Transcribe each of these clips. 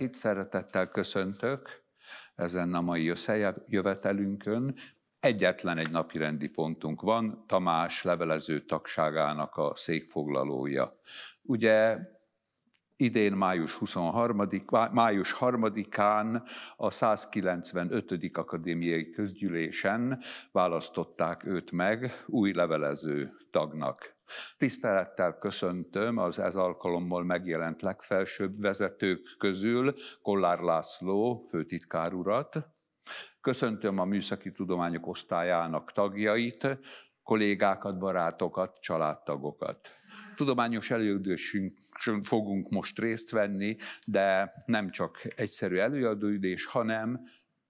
mindenkit szeretettel köszöntök ezen a mai összejövetelünkön. Egyetlen egy napi rendi pontunk van, Tamás levelező tagságának a székfoglalója. Ugye idén május 23 május 3-án a 195. akadémiai közgyűlésen választották őt meg új levelező tagnak. Tisztelettel köszöntöm az ez alkalommal megjelent legfelsőbb vezetők közül Kollár László főtitkár urat, köszöntöm a Műszaki Tudományok Osztályának tagjait, kollégákat, barátokat, családtagokat tudományos elődősünk fogunk most részt venni, de nem csak egyszerű előadóülés, hanem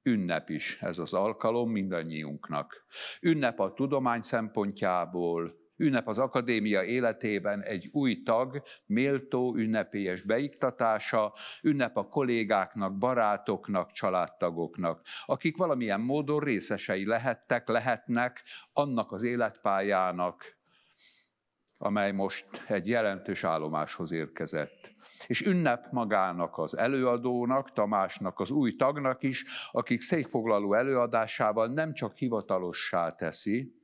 ünnep is ez az alkalom mindannyiunknak. Ünnep a tudomány szempontjából, ünnep az akadémia életében egy új tag, méltó ünnepélyes beiktatása, ünnep a kollégáknak, barátoknak, családtagoknak, akik valamilyen módon részesei lehettek, lehetnek annak az életpályának, amely most egy jelentős állomáshoz érkezett. És ünnep magának az előadónak, Tamásnak, az új tagnak is, akik székfoglaló előadásával nem csak hivatalossá teszi,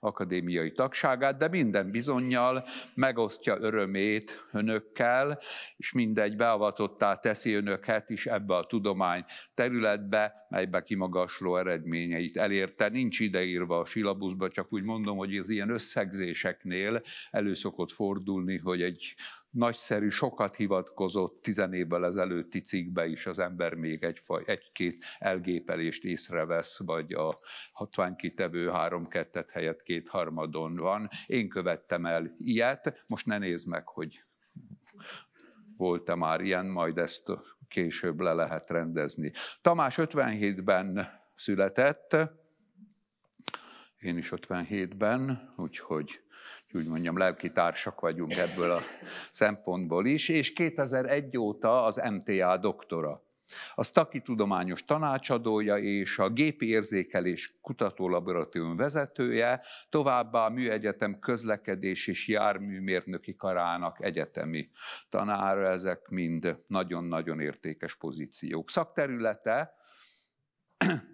akadémiai tagságát, de minden bizonyal megosztja örömét önökkel, és mindegy beavatottá teszi önöket is ebbe a tudomány területbe, melybe kimagasló eredményeit elérte. Nincs ideírva a silabuszba, csak úgy mondom, hogy az ilyen összegzéseknél elő szokott fordulni, hogy egy nagyszerű, sokat hivatkozott tizen évvel ezelőtti cikkbe is az ember még egyfaj, egy-két elgépelést észrevesz, vagy a hatványkitevő három-kettet helyett kétharmadon van. Én követtem el ilyet, most ne nézd meg, hogy volt-e már ilyen, majd ezt később le lehet rendezni. Tamás 57-ben született, én is 57-ben, úgyhogy hogy mondjam, lelki társak vagyunk ebből a szempontból is, és 2001 óta az MTA doktora. A Staki tudományos tanácsadója és a gépi érzékelés kutatólaboratórium vezetője, továbbá a Műegyetem közlekedés és járműmérnöki karának egyetemi tanára, ezek mind nagyon-nagyon értékes pozíciók. Szakterülete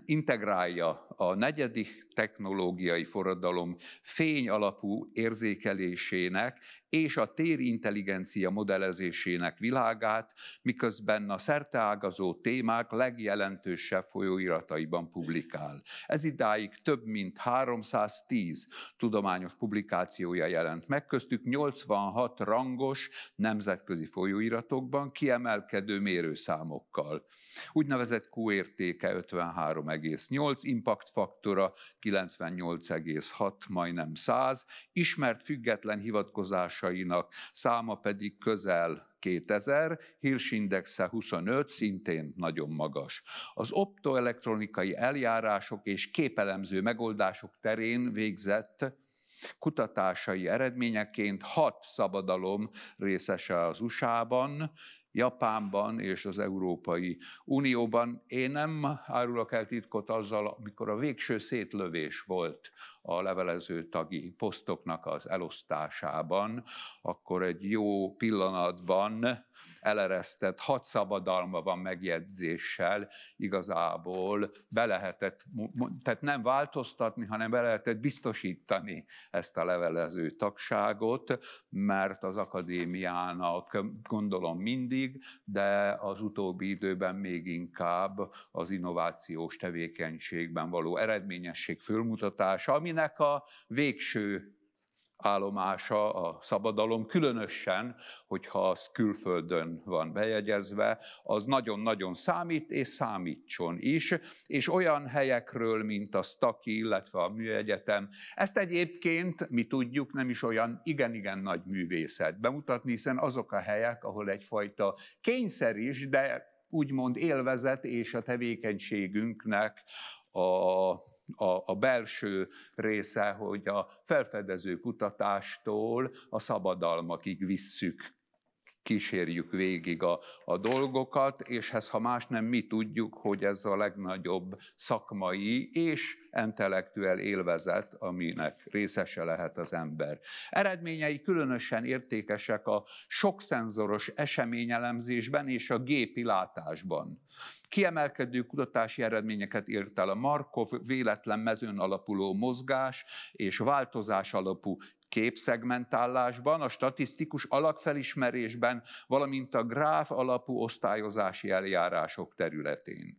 integrálja a negyedik technológiai forradalom fény alapú érzékelésének és a térintelligencia modellezésének világát, miközben a szerteágazó témák legjelentősebb folyóirataiban publikál. Ez idáig több mint 310 tudományos publikációja jelent meg, köztük 86 rangos nemzetközi folyóiratokban kiemelkedő mérőszámokkal. Úgynevezett Q értéke 53 3,8, impact faktora 98,6, majdnem 100, ismert független hivatkozásainak száma pedig közel 2000, hírsindexe 25, szintén nagyon magas. Az optoelektronikai eljárások és képelemző megoldások terén végzett kutatásai eredményeként hat szabadalom részese az USA-ban, Japánban és az Európai Unióban. Én nem árulok el titkot azzal, amikor a végső szétlövés volt a levelező tagi posztoknak az elosztásában, akkor egy jó pillanatban eleresztett hat szabadalma van megjegyzéssel, igazából be lehetett, tehát nem változtatni, hanem be lehetett biztosítani ezt a levelező tagságot, mert az akadémiának gondolom mindig, de az utóbbi időben még inkább az innovációs tevékenységben való eredményesség fölmutatása, ami aminek a végső állomása a szabadalom, különösen, hogyha az külföldön van bejegyezve, az nagyon-nagyon számít, és számítson is, és olyan helyekről, mint a Staki, illetve a Műegyetem. Ezt egyébként, mi tudjuk, nem is olyan igen-igen nagy művészet bemutatni, hiszen azok a helyek, ahol egyfajta kényszer is, de úgymond élvezet és a tevékenységünknek a a, a belső része, hogy a felfedező kutatástól a szabadalmakig visszük kísérjük végig a, a dolgokat, és ez, ha más nem, mi tudjuk, hogy ez a legnagyobb szakmai és intellektuel élvezet, aminek részese lehet az ember. Eredményei különösen értékesek a sokszenzoros eseményelemzésben és a gépi látásban. Kiemelkedő kutatási eredményeket írt el a Markov véletlen mezőn alapuló mozgás és változás alapú képszegmentálásban, a statisztikus alakfelismerésben, valamint a gráf alapú osztályozási eljárások területén.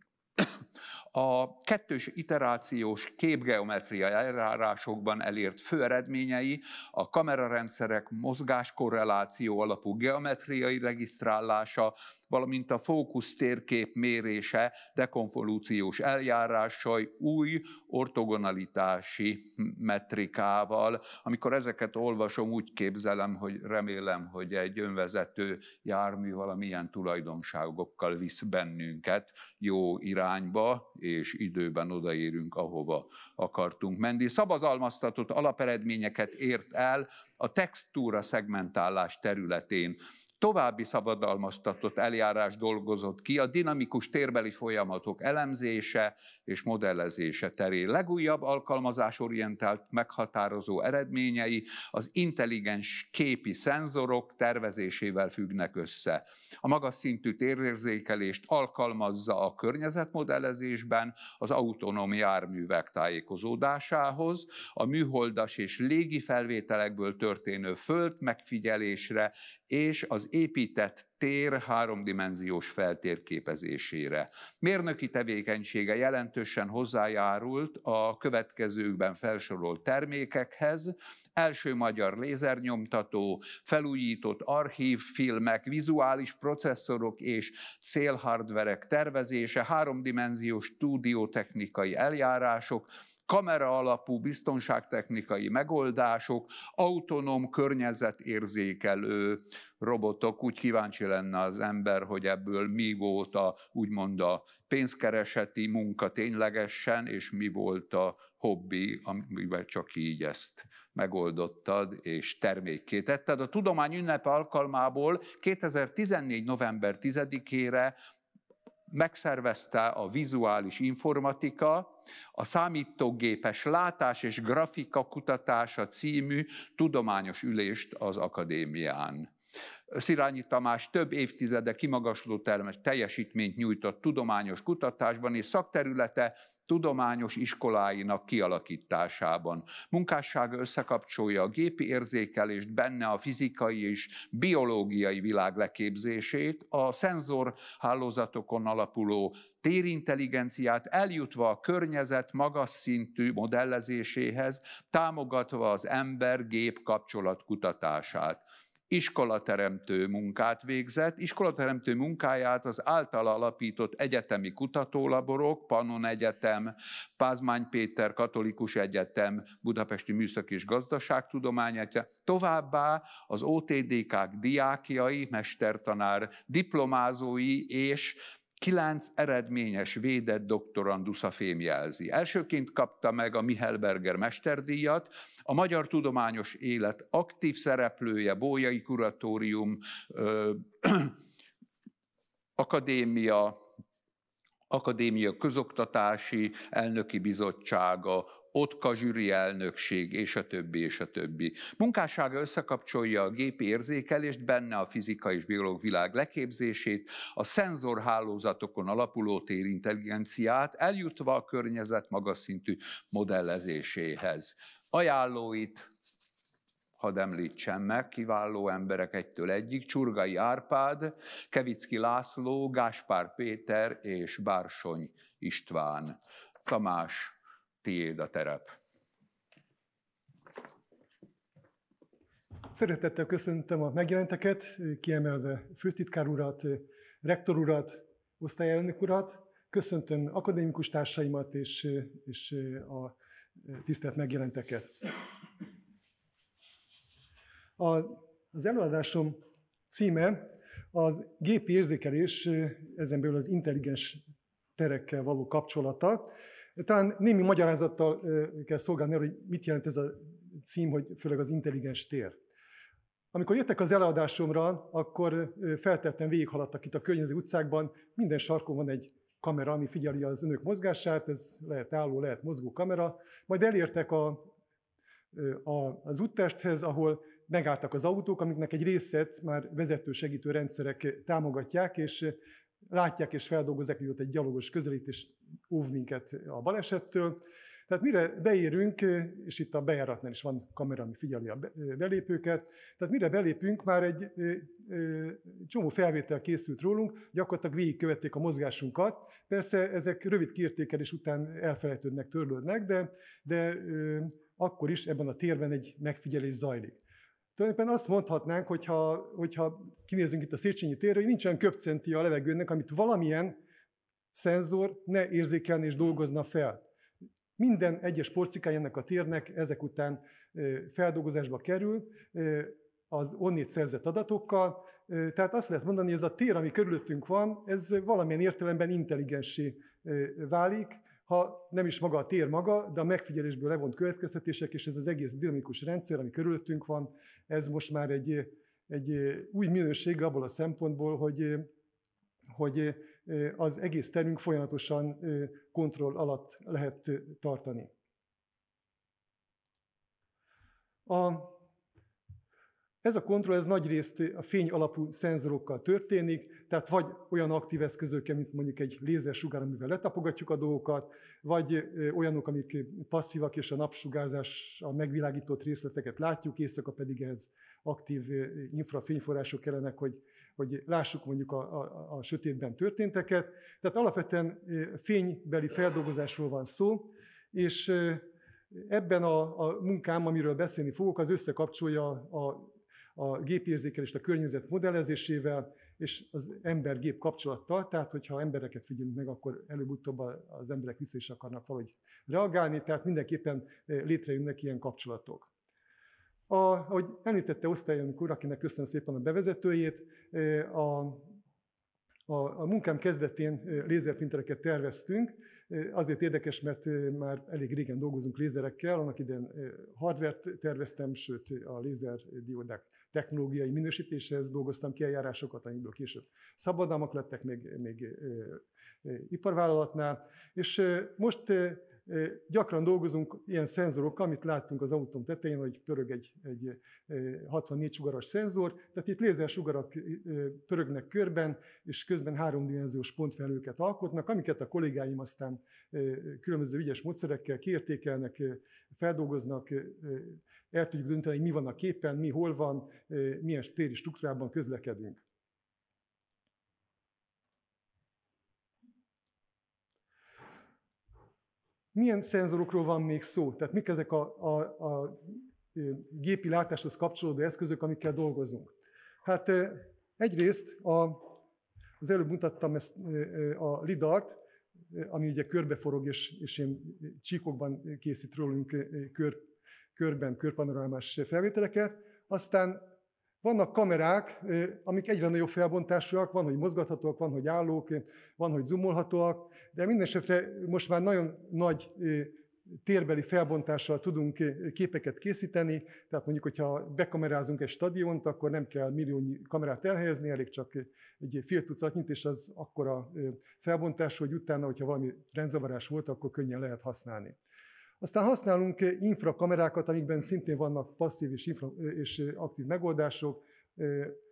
A kettős iterációs képgeometria eljárásokban elért főeredményei a kamerarendszerek mozgáskorreláció alapú geometriai regisztrálása, valamint a fókusz térkép mérése dekonvolúciós eljárásai új ortogonalitási metrikával. Amikor ezeket olvasom, úgy képzelem, hogy remélem, hogy egy önvezető jármű valamilyen tulajdonságokkal visz bennünket jó irányba, és időben odaérünk, ahova akartunk menni. Szabazalmaztatott alaperedményeket ért el a textúra szegmentálás területén további szabadalmaztatott eljárás dolgozott ki a dinamikus térbeli folyamatok elemzése és modellezése terén. Legújabb alkalmazásorientált meghatározó eredményei az intelligens képi szenzorok tervezésével függnek össze. A magas szintű térérzékelést alkalmazza a környezetmodellezésben az autonóm járművek tájékozódásához, a műholdas és légi felvételekből történő föld megfigyelésre és az épített tér háromdimenziós feltérképezésére. Mérnöki tevékenysége jelentősen hozzájárult a következőkben felsorolt termékekhez, első magyar lézernyomtató, felújított archívfilmek, vizuális processzorok és célhardverek tervezése, háromdimenziós stúdiótechnikai eljárások, kamera alapú biztonságtechnikai megoldások, autonóm környezetérzékelő robotok. Úgy kíváncsi lenne az ember, hogy ebből mi volt a, úgymond a pénzkereseti munka ténylegesen, és mi volt a hobbi, amivel csak így ezt megoldottad és termékké tetted. A tudomány ünnepe alkalmából 2014. november 10-ére megszervezte a vizuális informatika, a számítógépes látás és grafika kutatása című tudományos ülést az akadémián. Szirányi Tamás több évtizede kimagasló termes teljesítményt nyújtott tudományos kutatásban, és szakterülete tudományos iskoláinak kialakításában. Munkássága összekapcsolja a gépi érzékelést, benne a fizikai és biológiai világ leképzését, a szenzor hálózatokon alapuló térintelligenciát eljutva a környezet magas szintű modellezéséhez, támogatva az ember-gép kapcsolat kutatását iskolateremtő munkát végzett. Iskolateremtő munkáját az általa alapított egyetemi kutatólaborok, Pannon Egyetem, Pázmány Péter Katolikus Egyetem, Budapesti Műszaki és Gazdaságtudomány Egyetem, továbbá az OTDK-k diákjai, mestertanár diplomázói és Kilenc eredményes védett a fémjelzi. Elsőként kapta meg a Mihelberger mesterdíjat, a magyar tudományos élet aktív szereplője, Bójai Kuratórium, ö, ö, Akadémia, Akadémia Közoktatási Elnöki Bizottsága, ott a zsűri elnökség, és a többi, és a többi. Munkássága összekapcsolja a gépi érzékelést, benne a fizika és biológ világ leképzését, a szenzorhálózatokon alapuló térintelligenciát, eljutva a környezet magas szintű modellezéséhez. Ajánlóit hadd említsem meg, kiváló emberek egytől egyik, Csurgai Árpád, Kevicki László, Gáspár Péter és Bársony István. Tamás tiéd a terep. Szeretettel köszöntöm a megjelenteket, kiemelve főtitkár urat, rektor urat, osztályelnök urat. Köszöntöm akadémikus társaimat és, és a tisztelt megjelenteket. A, az előadásom címe az gépi érzékelés, ezen belül az intelligens terekkel való kapcsolata, talán némi magyarázattal kell szolgálni arra, hogy mit jelent ez a cím, hogy főleg az intelligens tér. Amikor jöttek az eladásomra, akkor feltettem végighaladtak itt a környező utcákban, minden sarkon van egy kamera, ami figyeli az önök mozgását, ez lehet álló, lehet mozgó kamera, majd elértek a, a, az úttesthez, ahol megálltak az autók, amiknek egy részét már vezető segítő rendszerek támogatják, és látják és feldolgozzák, hogy ott egy gyalogos közelítés óv minket a balesettől. Tehát mire beérünk, és itt a bejáratnál is van kamera, ami figyeli a belépőket, tehát mire belépünk, már egy csomó felvétel készült rólunk, gyakorlatilag végigkövették a mozgásunkat. Persze ezek rövid kiértékelés után elfelejtődnek, törlődnek, de, de akkor is ebben a térben egy megfigyelés zajlik. Tulajdonképpen azt mondhatnánk, hogyha, hogyha kinézünk itt a Széchenyi térre, hogy nincs köpcenti a levegőnek, amit valamilyen szenzor ne érzékelni és dolgozna fel. Minden egyes porcikány ennek a térnek ezek után feldolgozásba kerül, az onnét szerzett adatokkal. Tehát azt lehet mondani, hogy ez a tér, ami körülöttünk van, ez valamilyen értelemben intelligensé válik, ha nem is maga a tér maga, de a megfigyelésből levont következtetések, és ez az egész dinamikus rendszer, ami körülöttünk van, ez most már egy, egy új minőség abból a szempontból, hogy, hogy az egész terünk folyamatosan kontroll alatt lehet tartani. A, ez a kontroll ez nagyrészt a fény alapú szenzorokkal történik, tehát vagy olyan aktív eszközökkel, mint mondjuk egy lézersugár, amivel letapogatjuk a dolgokat, vagy olyanok, amik passzívak, és a napsugárzás, a megvilágított részleteket látjuk, éjszaka pedig ez aktív infrafényforrások kellenek, hogy hogy lássuk mondjuk a, a, a sötétben történteket. Tehát alapvetően fénybeli feldolgozásról van szó, és ebben a, a munkám, amiről beszélni fogok, az összekapcsolja a, a gépérzékelést a környezet modellezésével és az ember-gép kapcsolattal, tehát hogyha embereket figyelünk meg, akkor előbb-utóbb az emberek vissza is akarnak valahogy reagálni, tehát mindenképpen létrejönnek ilyen kapcsolatok. A, ahogy említette osztályelnök úr, akinek köszönöm szépen a bevezetőjét, a, a, a munkám kezdetén lézerprintereket terveztünk. Azért érdekes, mert már elég régen dolgozunk lézerekkel, annak idején hardvert terveztem, sőt a lézerdiódák technológiai minősítéshez dolgoztam ki eljárásokat, amikből később szabadalmak lettek még, még iparvállalatnál. És most Gyakran dolgozunk ilyen szenzorokkal, amit láttunk az autón tetején, hogy pörög egy, egy 64 sugaras szenzor, tehát itt lézersugarak pörögnek körben, és közben háromdimenziós pontfelőket alkotnak, amiket a kollégáim aztán különböző ügyes módszerekkel kiértékelnek, feldolgoznak, el tudjuk dönteni, hogy mi van a képen, mi hol van, milyen téri struktúrában közlekedünk. Milyen szenzorokról van még szó? Tehát mik ezek a, a, a gépi látáshoz kapcsolódó eszközök, amikkel dolgozunk? Hát egyrészt a, az előbb mutattam ezt, a lidart, ami ugye körbeforog, és, és én csíkokban készít rólunk kör, körben, körpanorámás felvételeket. Aztán vannak kamerák, amik egyre nagyobb felbontásúak, van, hogy mozgathatóak, van, hogy állóként, van, hogy zoomolhatóak, de minden esetre most már nagyon nagy térbeli felbontással tudunk képeket készíteni, tehát mondjuk, hogyha bekamerázunk egy stadiont, akkor nem kell milliónyi kamerát elhelyezni, elég csak egy fél tucatnyit, és az akkora felbontás, hogy utána, hogyha valami rendzavarás volt, akkor könnyen lehet használni. Aztán használunk infrakamerákat, amikben szintén vannak passzív és, infra, és aktív megoldások.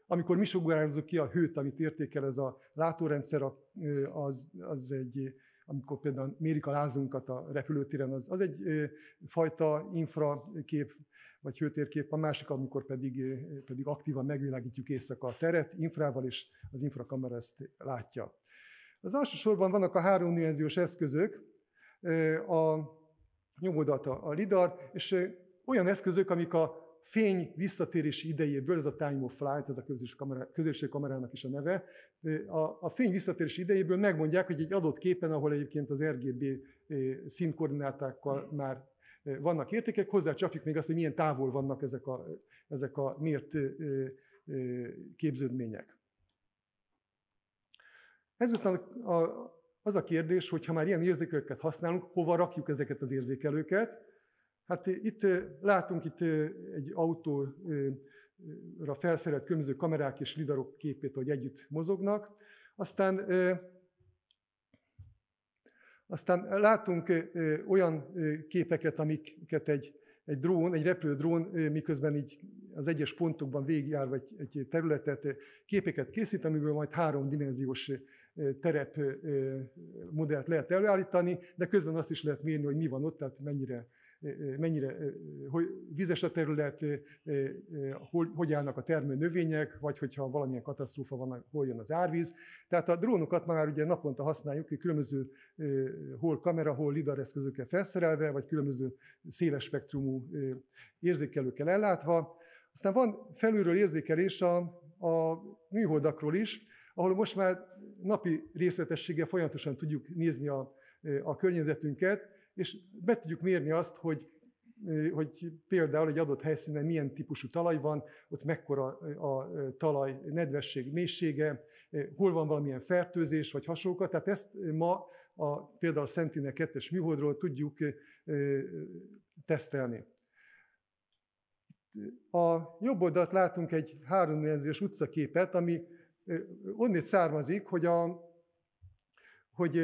Amikor mi sugározzuk ki a hőt, amit értékel ez a látórendszer, az, az egy, amikor például mérik a lázunkat a repülőtéren, az, az egy fajta infrakép vagy hőtérkép, a másik, amikor pedig, pedig aktívan megvilágítjuk éjszaka a teret infrával, és az infrakamera ezt látja. Az alsó sorban vannak a háromdimenziós eszközök, a nyomodat a lidar, és olyan eszközök, amik a fény visszatérési idejéből, ez a time of flight, ez a közösség kamerának is a neve, a, a fény visszatérési idejéből megmondják, hogy egy adott képen, ahol egyébként az RGB színkoordinátákkal mm. már vannak értékek, hozzá csapjuk még azt, hogy milyen távol vannak ezek a, ezek a mért képződmények. Ezután a az a kérdés, hogy ha már ilyen érzékelőket használunk, hova rakjuk ezeket az érzékelőket? Hát eh, itt eh, látunk itt eh, egy autóra felszerelt különböző kamerák és lidarok képét, hogy együtt mozognak. Aztán aztán látunk olyan képeket, amiket egy, egy drón, egy repülő drón, miközben így az egyes pontokban végigjárva egy, egy területet, képeket készít, amiből majd háromdimenziós terep modellt lehet előállítani, de közben azt is lehet mérni, hogy mi van ott, tehát mennyire, mennyire hogy vizes a terület, hogy állnak a termő növények, vagy hogyha valamilyen katasztrófa van, hol jön az árvíz. Tehát a drónokat már ugye naponta használjuk, különböző hol kamera, hol lidar eszközökkel felszerelve, vagy különböző széles spektrumú érzékelőkkel ellátva. Aztán van felülről érzékelés a, a műholdakról is, ahol most már napi részletességgel folyamatosan tudjuk nézni a, a környezetünket, és be tudjuk mérni azt, hogy hogy például egy adott helyszínen milyen típusú talaj van, ott mekkora a talaj nedvesség mélysége, hol van valamilyen fertőzés, vagy hasonlókat. Tehát ezt ma a, például a Sentinel 2-es műholdról tudjuk tesztelni. A jobb oldalt látunk egy háromdimenziós utcaképet, ami onnét származik, hogy a, hogy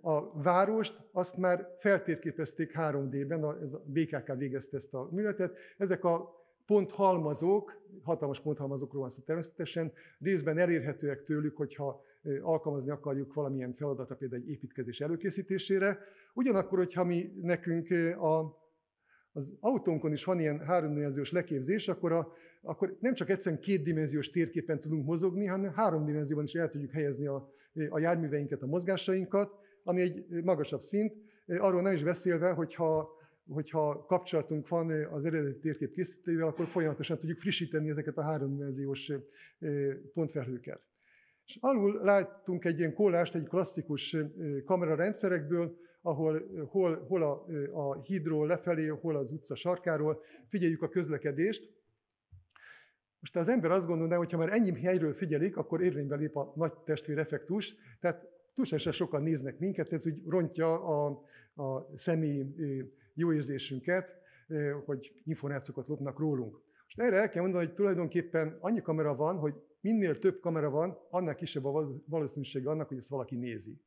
a várost azt már feltérképezték 3D-ben, a, BKK végezte ezt a műletet. Ezek a ponthalmazók, hatalmas ponthalmazókról van szó természetesen, részben elérhetőek tőlük, hogyha alkalmazni akarjuk valamilyen feladatra, például egy építkezés előkészítésére. Ugyanakkor, hogyha mi nekünk a az autónkon is van ilyen háromdimenziós leképzés, akkor, a, akkor nem csak egyszerűen kétdimenziós térképen tudunk mozogni, hanem háromdimenzióban is el tudjuk helyezni a, a járműveinket, a mozgásainkat, ami egy magasabb szint. Arról nem is beszélve, hogyha, hogyha kapcsolatunk van az eredeti térkép készítőjével, akkor folyamatosan tudjuk frissíteni ezeket a háromdimenziós pontfelhőket. És alul láttunk egy ilyen kollást egy klasszikus kamerarendszerekből, ahol hol, hol a, a hídról lefelé, hol az utca sarkáról, figyeljük a közlekedést. Most az ember azt gondolná, hogy ha már ennyi helyről figyelik, akkor érvénybe lép a nagy testvér effektus, tehát túlságosan sokan néznek minket, ez úgy rontja a, a személyi jó érzésünket, hogy információkat lopnak rólunk. Most erre el kell mondani, hogy tulajdonképpen annyi kamera van, hogy minél több kamera van, annál kisebb a valószínűsége annak, hogy ezt valaki nézi.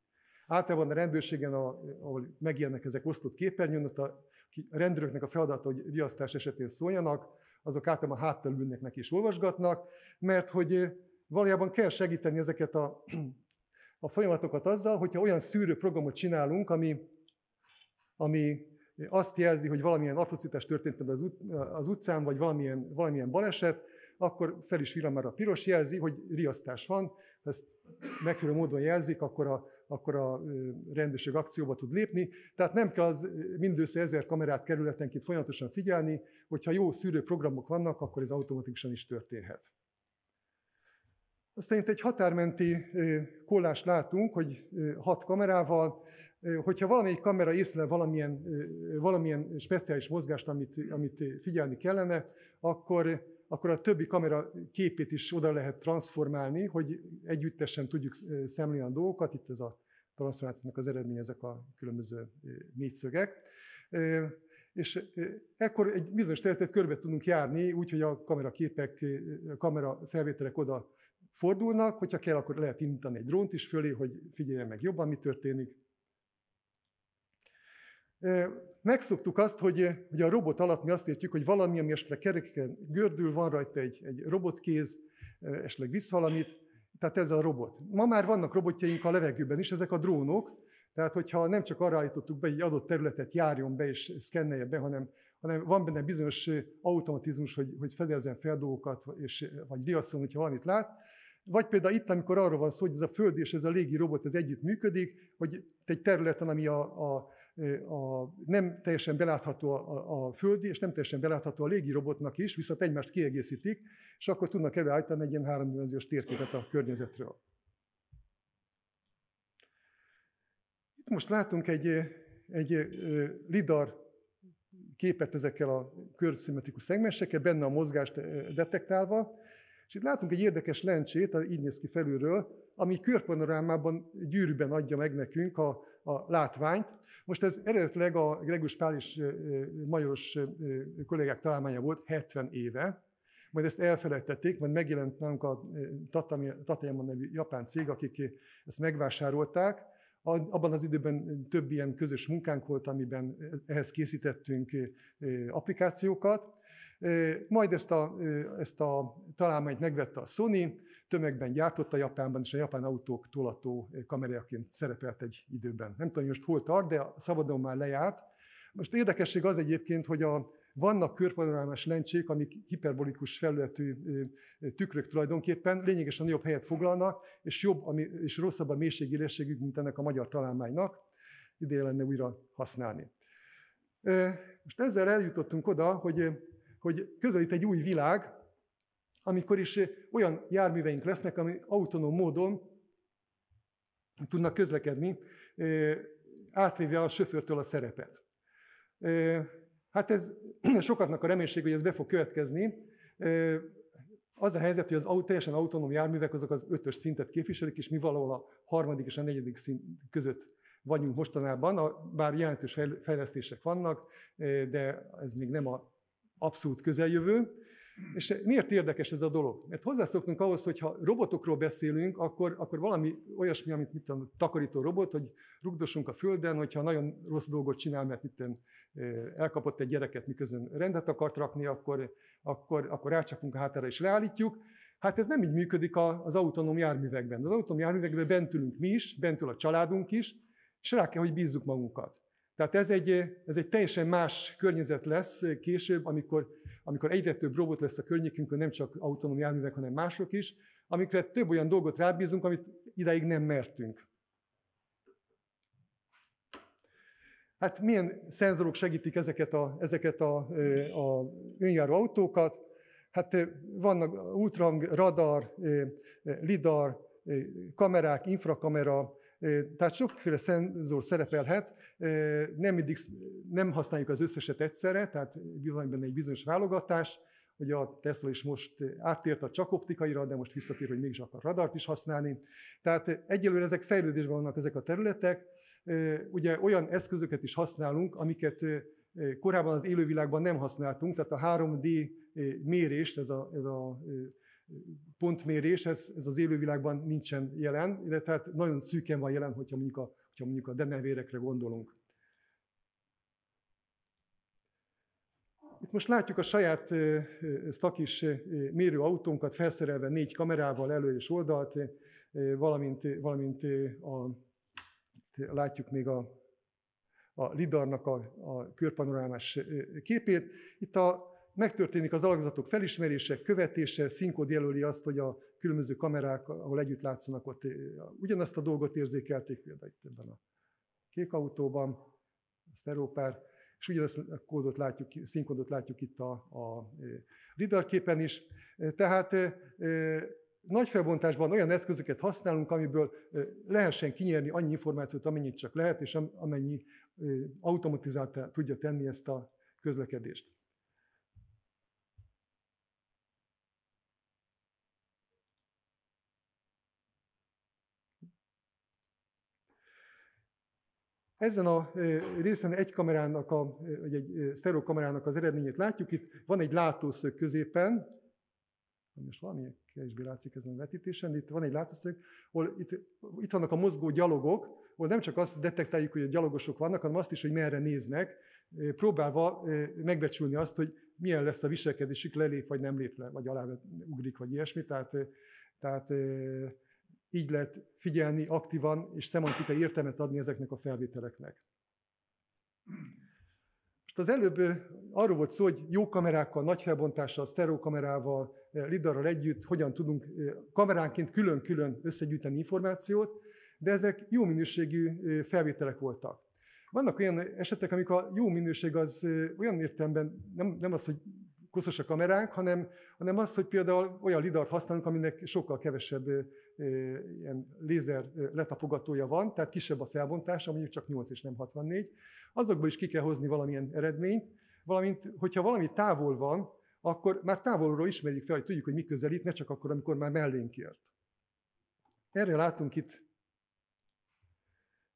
Általában a rendőrségen, ahol megjelennek ezek osztott képernyőn, ott a rendőröknek a feladata, hogy riasztás esetén szóljanak, azok általában háttal ülnek neki és olvasgatnak, mert hogy eh, valójában kell segíteni ezeket a, a folyamatokat azzal, hogyha olyan szűrő programot csinálunk, ami, ami azt jelzi, hogy valamilyen atrocitás történt az, ut- az utcán, vagy valamilyen, valamilyen baleset, akkor fel is villan már a piros jelzi, hogy riasztás van. Ha ezt megfelelő módon jelzik, akkor a akkor a rendőrség akcióba tud lépni. Tehát nem kell az mindössze ezer kamerát kerületenként folyamatosan figyelni, hogyha jó szűrőprogramok vannak, akkor ez automatikusan is történhet. Aztán itt egy határmenti kollást látunk, hogy hat kamerával, hogyha valamelyik kamera észlel valamilyen, valamilyen speciális mozgást, amit, amit figyelni kellene, akkor akkor a többi kamera képét is oda lehet transformálni, hogy együttesen tudjuk szemlélni a dolgokat. Itt ez a transformációnak az eredmény, ezek a különböző négyszögek. És ekkor egy bizonyos területet körbe tudunk járni, úgyhogy a kameraképek, a kamera felvételek oda fordulnak, hogyha kell, akkor lehet indítani egy drónt is fölé, hogy figyeljen meg jobban, mi történik megszoktuk azt, hogy, eh, hogy a robot alatt mi azt értjük, hogy valami, ami esetleg kerekeken gördül, van rajta egy, egy robotkéz, eh, esetleg visz valamit, tehát ez a robot. Ma már vannak robotjaink a levegőben is, ezek a drónok, tehát hogyha nem csak arra állítottuk be, hogy egy adott területet járjon be és szkennelje be, hanem, hanem van benne bizonyos eh, automatizmus, hogy, hogy fedezzen fel dolgokat, és, vagy riasszon, hogyha valamit lát, vagy például itt, amikor arról van szó, hogy ez a föld és ez a légi robot ez együtt működik, hogy egy területen, ami a, a a, nem teljesen belátható a, a földi, és nem teljesen belátható a légi robotnak is, viszont egymást kiegészítik, és akkor tudnak előállítani egy ilyen háromdimenziós térképet a környezetről. Itt most látunk egy, egy lidar képet ezekkel a körszimmetrikus szegmensekkel, benne a mozgást detektálva, és itt látunk egy érdekes lencsét, így néz ki felülről, ami körpanorámában gyűrűben adja meg nekünk a, a látványt. Most ez eredetileg a Gregus Pál és Majoros kollégák találmánya volt 70 éve, majd ezt elfelejtették, majd megjelent nálunk a Tatayama nevű japán cég, akik ezt megvásárolták. Abban az időben több ilyen közös munkánk volt, amiben ehhez készítettünk applikációkat. Majd ezt a, ezt a találmányt megvette a Sony, tömegben gyártotta Japánban, és a japán autók tolató eh, kamerájaként szerepelt egy időben. Nem tudom, most hol tart, de a szabadon már lejárt. Most érdekesség az egyébként, hogy a, vannak körpanorámás lencsék, amik hiperbolikus felületű eh, tükrök tulajdonképpen lényegesen jobb helyet foglalnak, és, jobb, és rosszabb a mélységélességük, mint ennek a magyar találmánynak. Ideje lenne újra használni. Eh, most ezzel eljutottunk oda, hogy, hogy közelít egy új világ, amikor is eh, olyan járműveink lesznek, amik autonóm módon tudnak közlekedni, eh, átvéve a sofőrtől a szerepet. Eh, hát ez sokatnak a reménység, hogy ez be fog következni. Az a helyzet, hogy az teljesen autonóm járművek azok az ötös szintet képviselik, és mi valahol a harmadik és a negyedik szint között vagyunk mostanában, bár jelentős fejlesztések vannak, de ez még nem a abszolút közeljövő. És miért érdekes ez a dolog? Mert hozzászoktunk ahhoz, hogy ha robotokról beszélünk, akkor, akkor valami olyasmi, amit mit tudom, takarító robot, hogy rugdosunk a földen, hogyha nagyon rossz dolgot csinál, mert mit tudom, eh, elkapott egy gyereket, miközben rendet akart rakni, akkor, akkor, akkor rácsapunk a hátára és leállítjuk. Hát ez nem így működik az autonóm járművekben. Az autonóm járművekben bent ülünk mi is, bent ül a családunk is, és rá kell, hogy bízzuk magunkat. Tehát ez egy, ez egy teljesen más környezet lesz később, amikor amikor egyre több robot lesz a környékünkön, nem csak autonóm járművek, hanem mások is, amikre több olyan dolgot rábízunk, amit idáig nem mertünk. Hát milyen szenzorok segítik ezeket a, ezeket a, a önjáró autókat? Hát vannak ultrahang, radar, lidar, kamerák, infrakamera, tehát sokféle szenzor szerepelhet, nem, mindig, nem használjuk az összeset egyszerre, tehát van benne egy bizonyos válogatás, hogy a Tesla is most áttért a csak optikaira, de most visszatér, hogy mégis akar radart is használni. Tehát egyelőre ezek fejlődésben vannak ezek a területek. Ugye olyan eszközöket is használunk, amiket korábban az élővilágban nem használtunk, tehát a 3D mérést, ez a, ez a pontmérés, ez, ez az élővilágban nincsen jelen, illetve tehát nagyon szűken van jelen, hogyha mondjuk a, hogyha mondjuk a denevérekre gondolunk. Itt most látjuk a saját stakis mérőautónkat felszerelve négy kamerával elő és oldalt, valamint, valamint a, látjuk még a, a lidarnak a, a körpanorámás képét. Itt a megtörténik az alakzatok felismerése, követése, színkód jelöli azt, hogy a különböző kamerák, ahol együtt látszanak, ott eh, ugyanazt a dolgot érzékelték, például itt ebben a kék autóban, a szterópár, és ugyanazt a kódot látjuk, színkódot látjuk itt a, a eh, képen is. Eh, tehát nagy felbontásban olyan eszközöket használunk, amiből lehessen kinyerni annyi információt, amennyit csak lehet, és amennyi automatizált tudja tenni ezt a közlekedést. Ezen a részen egy kamerának, a, vagy egy sztereokamerának az eredményét látjuk. Itt van egy látószög középen, most valami kevésbé látszik ezen a vetítésen, itt van egy látószög, ahol itt, itt vannak a mozgó gyalogok, ahol nem csak azt detektáljuk, hogy a gyalogosok vannak, hanem azt is, hogy merre néznek, próbálva megbecsülni azt, hogy milyen lesz a viselkedésük, lelép vagy nem lép le, vagy alá ugrik, vagy ilyesmi. Tehát, tehát így lehet figyelni aktívan és szemantikai értelmet adni ezeknek a felvételeknek. Most az előbb arról volt szó, hogy jó kamerákkal, nagy felbontással, sztereokamerával, lidarral együtt hogyan tudunk kameránként külön-külön összegyűjteni információt, de ezek jó minőségű felvételek voltak. Vannak olyan esetek, amikor a jó minőség az olyan értelemben nem, nem az, hogy koszos a kameránk, hanem, hanem az, hogy például olyan lidart használunk, aminek sokkal kevesebb ilyen lézer letapogatója van, tehát kisebb a felbontása, mondjuk csak 8 és nem 64. Azokból is ki kell hozni valamilyen eredményt, valamint, hogyha valami távol van, akkor már távolról ismerjük fel, hogy tudjuk, hogy mi közelít, ne csak akkor, amikor már mellénk ért. Erre látunk itt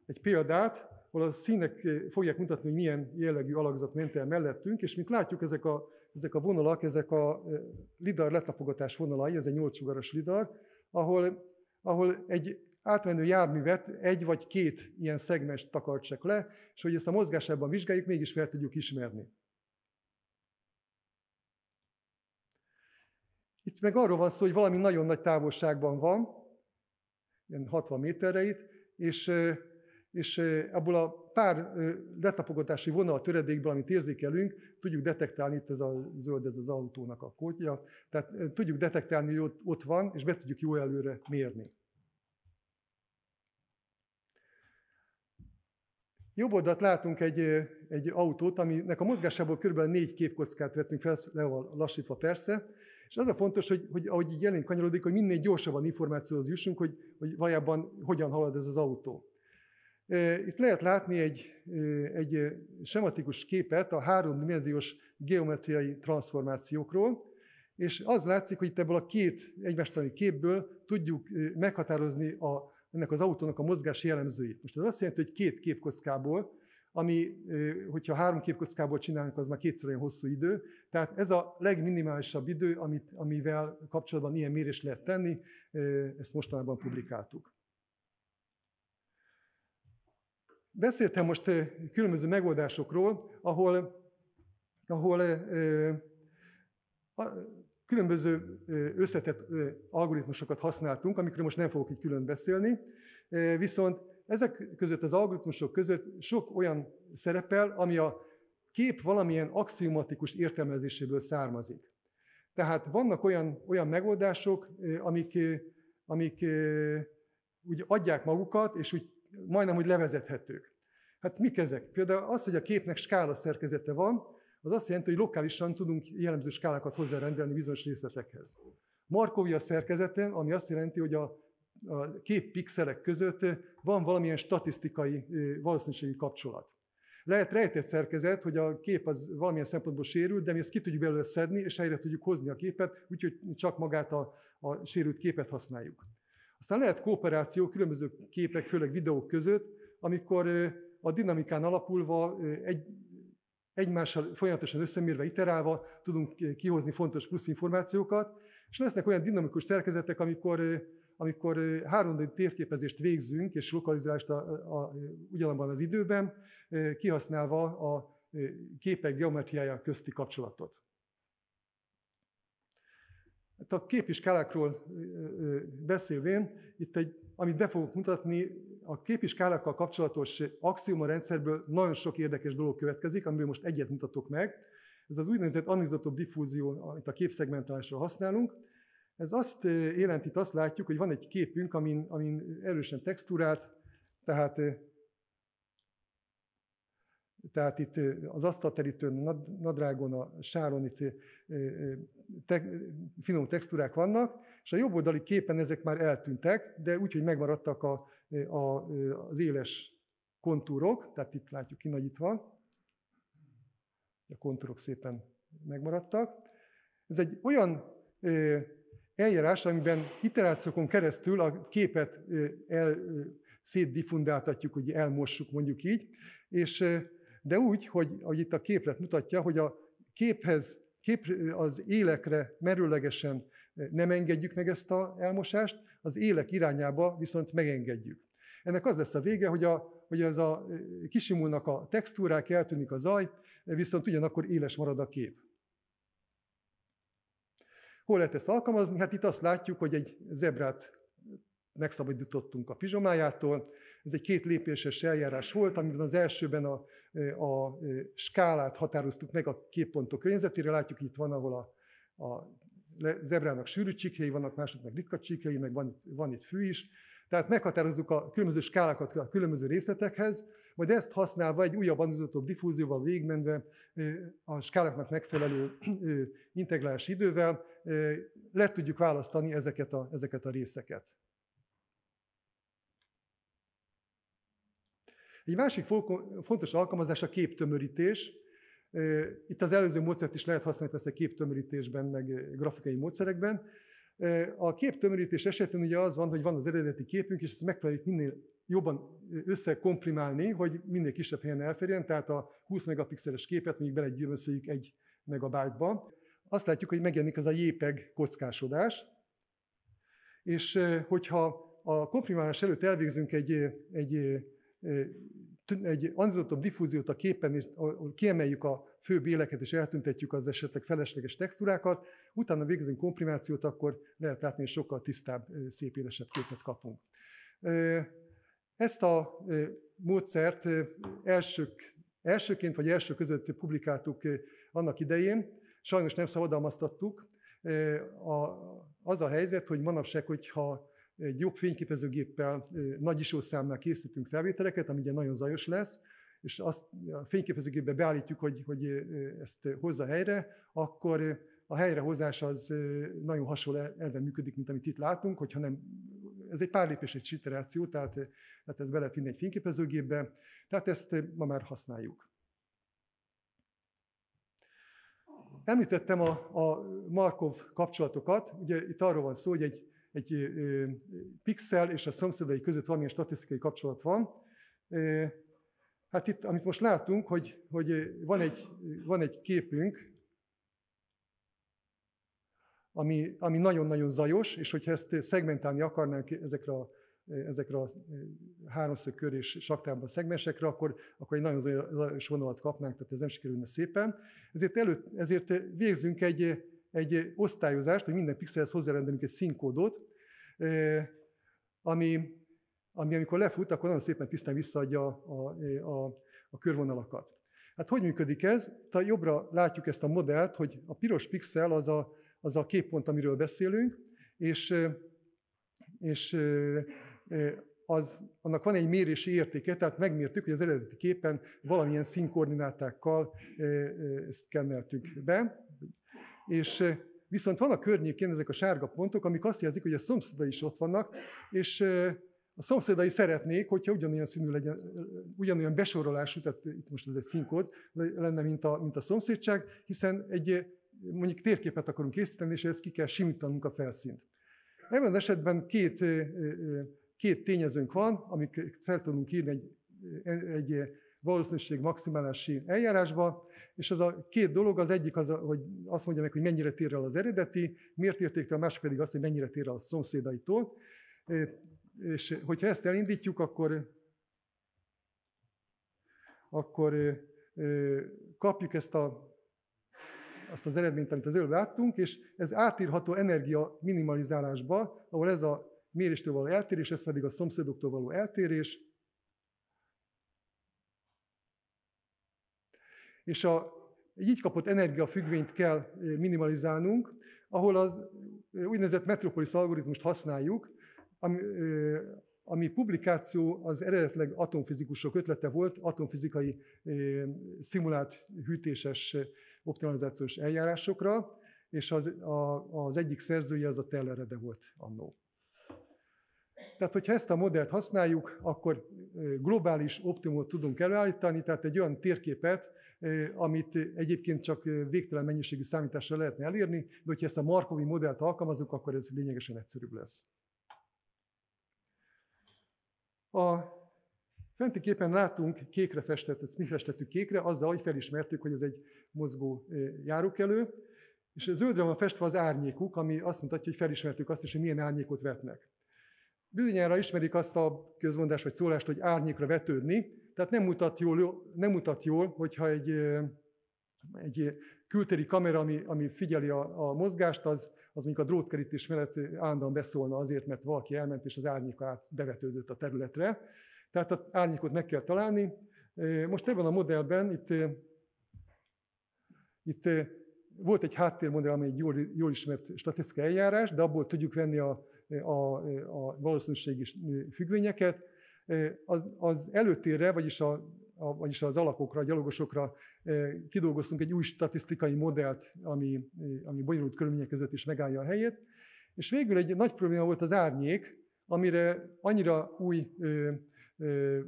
egy példát, ahol a színek fogják mutatni, hogy milyen jellegű alakzat ment el mellettünk, és mint látjuk, ezek a ezek a vonalak, ezek a lidar letapogatás vonalai, ez egy 8 sugaras lidar, ahol, ahol egy átmenő járművet egy vagy két ilyen szegmens takart csak le, és hogy ezt a mozgásában vizsgáljuk, mégis fel tudjuk ismerni. Itt meg arról van szó, hogy valami nagyon nagy távolságban van, ilyen 60 méterre itt, és, és abból a pár letapogatási vonal töredékből, amit érzékelünk, tudjuk detektálni, itt ez a zöld, ez az autónak a kódja, tehát tudjuk detektálni, hogy ott, ott van, és be tudjuk jó előre mérni. Jobb oldalt látunk egy, egy autót, aminek a mozgásából kb. négy képkockát vettünk fel, le van lassítva persze, és az a fontos, hogy, hogy ahogy így elénk kanyarodik, hogy minél gyorsabban információhoz jussunk, hogy, hogy valójában hogyan halad ez az autó. Itt lehet látni egy, egy sematikus képet a háromdimenziós geometriai transformációkról, és az látszik, hogy itt ebből a két egymástani képből tudjuk meghatározni a, ennek az autónak a mozgási jellemzőit. Most ez azt jelenti, hogy két képkockából, ami, hogyha három képkockából csinálunk, az már kétszer olyan hosszú idő. Tehát ez a legminimálisabb idő, amit, amivel kapcsolatban ilyen mérést lehet tenni, ezt mostanában publikáltuk. Beszéltem most különböző megoldásokról, ahol, ahol különböző összetett algoritmusokat használtunk, amikről most nem fogok így külön beszélni, viszont ezek között az algoritmusok között sok olyan szerepel, ami a kép valamilyen axiomatikus értelmezéséből származik. Tehát vannak olyan, olyan megoldások, amik, amik úgy adják magukat, és úgy majdnem úgy levezethetők. Hát mik ezek? Például az, hogy a képnek skála szerkezete van, az azt jelenti, hogy lokálisan tudunk jellemző skálákat hozzárendelni bizonyos részletekhez. Markovia szerkezeten, ami azt jelenti, hogy a, a kép pixelek között van valamilyen statisztikai valószínűségi kapcsolat. Lehet rejtett szerkezet, hogy a kép az valamilyen szempontból sérült, de mi ezt ki tudjuk belőle szedni, és helyre tudjuk hozni a képet, úgyhogy csak magát a, a sérült képet használjuk. Aztán lehet kooperáció különböző képek, főleg videók között, amikor a dinamikán alapulva, egy, egymással folyamatosan összemérve, iterálva tudunk kihozni fontos plusz információkat, és lesznek olyan dinamikus szerkezetek, amikor amikor 3 térképezést végzünk, és lokalizálást a, a, ugyanabban az időben, kihasználva a képek geometriája közti kapcsolatot. Hát a képiskálákról beszélvén, itt egy, amit be fogok mutatni, a képiskálákkal kapcsolatos axioma rendszerből nagyon sok érdekes dolog következik, amiből most egyet mutatok meg. Ez az úgynevezett anizotop diffúzió, amit a képszegmentálásra használunk. Ez azt jelenti, azt látjuk, hogy van egy képünk, amin, amin erősen textúrát, tehát tehát itt az asztalterítőn, nadrágon, a sáron itt te, finom textúrák vannak, és a jobb oldali képen ezek már eltűntek, de úgy, hogy megmaradtak a, a, az éles kontúrok, tehát itt látjuk kinagyítva, a kontúrok szépen megmaradtak. Ez egy olyan eljárás, amiben iterációkon keresztül a képet el, szétdifundáltatjuk, hogy elmossuk mondjuk így, és de úgy, hogy, hogy itt a képlet mutatja, hogy a képhez, kép, az élekre merőlegesen eh, nem engedjük meg ezt a elmosást, az élek irányába viszont megengedjük. Ennek az lesz a vége, hogy, a, hogy ez a eh, kisimulnak a textúrák, eltűnik a zaj, eh, viszont ugyanakkor éles marad a kép. Hol lehet ezt alkalmazni? Hát itt azt látjuk, hogy egy zebrát megszabadítottunk a pizsomájától. Ez egy két lépéses eljárás volt, amiben az elsőben a, a skálát határoztuk meg a képpontok környezetére. Látjuk, itt van, ahol a, a zebrának sűrű csíkhelyei vannak, másod meg ritka csíkhelyei, meg van itt, van itt fű is. Tehát meghatározzuk a különböző skálákat a különböző részletekhez, majd ezt használva egy újabb anizotóbb diffúzióval végigmenve a skáláknak megfelelő integrálás idővel le tudjuk választani ezeket a, ezeket a részeket. Egy másik fontos alkalmazás a képtömörítés. Itt az előző módszert is lehet használni persze képtömörítésben, meg grafikai módszerekben. A képtömörítés esetén ugye az van, hogy van az eredeti képünk, és ezt megpróbáljuk minél jobban összekomprimálni, hogy minél kisebb helyen elférjen, tehát a 20 megapixeles képet mondjuk belegyűlösszük egy megabájtba. Azt látjuk, hogy megjelenik az a JPEG kockásodás, és hogyha a komprimálás előtt elvégzünk egy, egy egy anzotop diffúziót a képen, és kiemeljük a fő béleket, és eltüntetjük az esetleg felesleges textúrákat, utána végzünk komprimációt, akkor lehet látni, hogy sokkal tisztább, szép élesebb képet kapunk. Ezt a módszert elsők, elsőként vagy első között publikáltuk annak idején, sajnos nem szabadalmaztattuk. Az a helyzet, hogy manapság, hogyha egy jobb fényképezőgéppel nagy isószámnál készítünk felvételeket, ami ugye nagyon zajos lesz, és azt a fényképezőgépbe beállítjuk, hogy, hogy ezt hozza helyre, akkor a helyrehozás az nagyon hasonló elven működik, mint amit itt látunk, hogyha nem ez egy pár egy iteráció, tehát, tehát ez be lehet vinni egy fényképezőgépbe, tehát ezt ma már használjuk. Említettem a, a Markov kapcsolatokat, ugye itt arról van szó, hogy egy egy pixel és a szomszédai között valamilyen statisztikai kapcsolat van. Hát itt, amit most látunk, hogy, hogy van, egy, van egy képünk, ami, ami nagyon-nagyon zajos, és hogyha ezt szegmentálni akarnánk ezekre a, ezekre a háromszög kör és saktában szegmensekre, akkor, akkor egy nagyon zajos vonalat kapnánk, tehát ez nem sikerülne szépen. Ezért, előtt, ezért végzünk egy, egy osztályozást, hogy minden pixelhez hozzárendelünk egy színkódot, ami, ami amikor lefut, akkor nagyon szépen tisztán visszaadja a, a, a, a körvonalakat. Hát hogy működik ez? Tehát jobbra látjuk ezt a modellt, hogy a piros pixel az a, az a képpont, amiről beszélünk, és, és az, annak van egy mérési értéke, tehát megmértük, hogy az eredeti képen valamilyen színkoordinátákkal szkenneltük be. És viszont van a környékén ezek a sárga pontok, amik azt jelzik, hogy a szomszédai is ott vannak, és a szomszédai szeretnék, hogyha ugyanolyan színű legyen, ugyanolyan besorolású, tehát itt most ez egy színkód lenne, mint a, mint a szomszédság, hiszen egy mondjuk térképet akarunk készíteni, és ezt ki kell simítanunk a felszínt. Ebben az esetben két, két tényezőnk van, amik fel tudunk írni egy, egy valószínűség maximálási eljárásba, és ez a két dolog, az egyik az, hogy azt mondja meg, hogy mennyire tér el az eredeti, miért értéktel, a másik pedig azt, hogy mennyire tér el a szomszédaitól. És hogyha ezt elindítjuk, akkor, akkor kapjuk ezt a azt az eredményt, amit az előbb láttunk, és ez átírható energia minimalizálásba, ahol ez a méréstől való eltérés, ez pedig a szomszédoktól való eltérés, És a így kapott energiafüggvényt kell eh, minimalizálnunk, ahol az eh, úgynevezett metropolis algoritmust használjuk, ami, eh, ami publikáció az eredetleg atomfizikusok ötlete volt, atomfizikai szimulált hűtéses optimalizációs eljárásokra, és az, a, az egyik szerzője az a Tellerede volt annó. Tehát, hogyha ezt a modellt használjuk, akkor globális optimumot tudunk előállítani, tehát egy olyan térképet, amit egyébként csak végtelen mennyiségű számításra lehetne elérni, de hogyha ezt a Markovi modellt alkalmazunk, akkor ez lényegesen egyszerűbb lesz. A fenti képen látunk kékre festett, ezt mi festettük kékre, azzal, hogy felismertük, hogy ez egy mozgó járókelő, és zöldre van festve az árnyékuk, ami azt mutatja, hogy felismertük azt is, hogy milyen árnyékot vetnek. Bizonyára ismerik azt a közmondást vagy szólást, hogy árnyékra vetődni, tehát nem mutat jól, nem mutat jól hogyha egy, egy kültéri kamera, ami, ami figyeli a, a mozgást, az, az mondjuk a drótkerítés mellett állandóan beszólna azért, mert valaki elment, és az árnyék át bevetődött a területre. Tehát az árnyékot meg kell találni. Most ebben a modellben itt, itt volt egy háttérmodell, ami egy jól, jól ismert statisztikai eljárás, de abból tudjuk venni a, a, a valószínűségi függvényeket, az, az előtérre, vagyis, a, a, vagyis az alakokra, a gyalogosokra e, kidolgoztunk egy új statisztikai modellt, ami, ami bonyolult körülmények között is megállja a helyét. És végül egy nagy probléma volt az árnyék, amire annyira új ö, e, ö, e,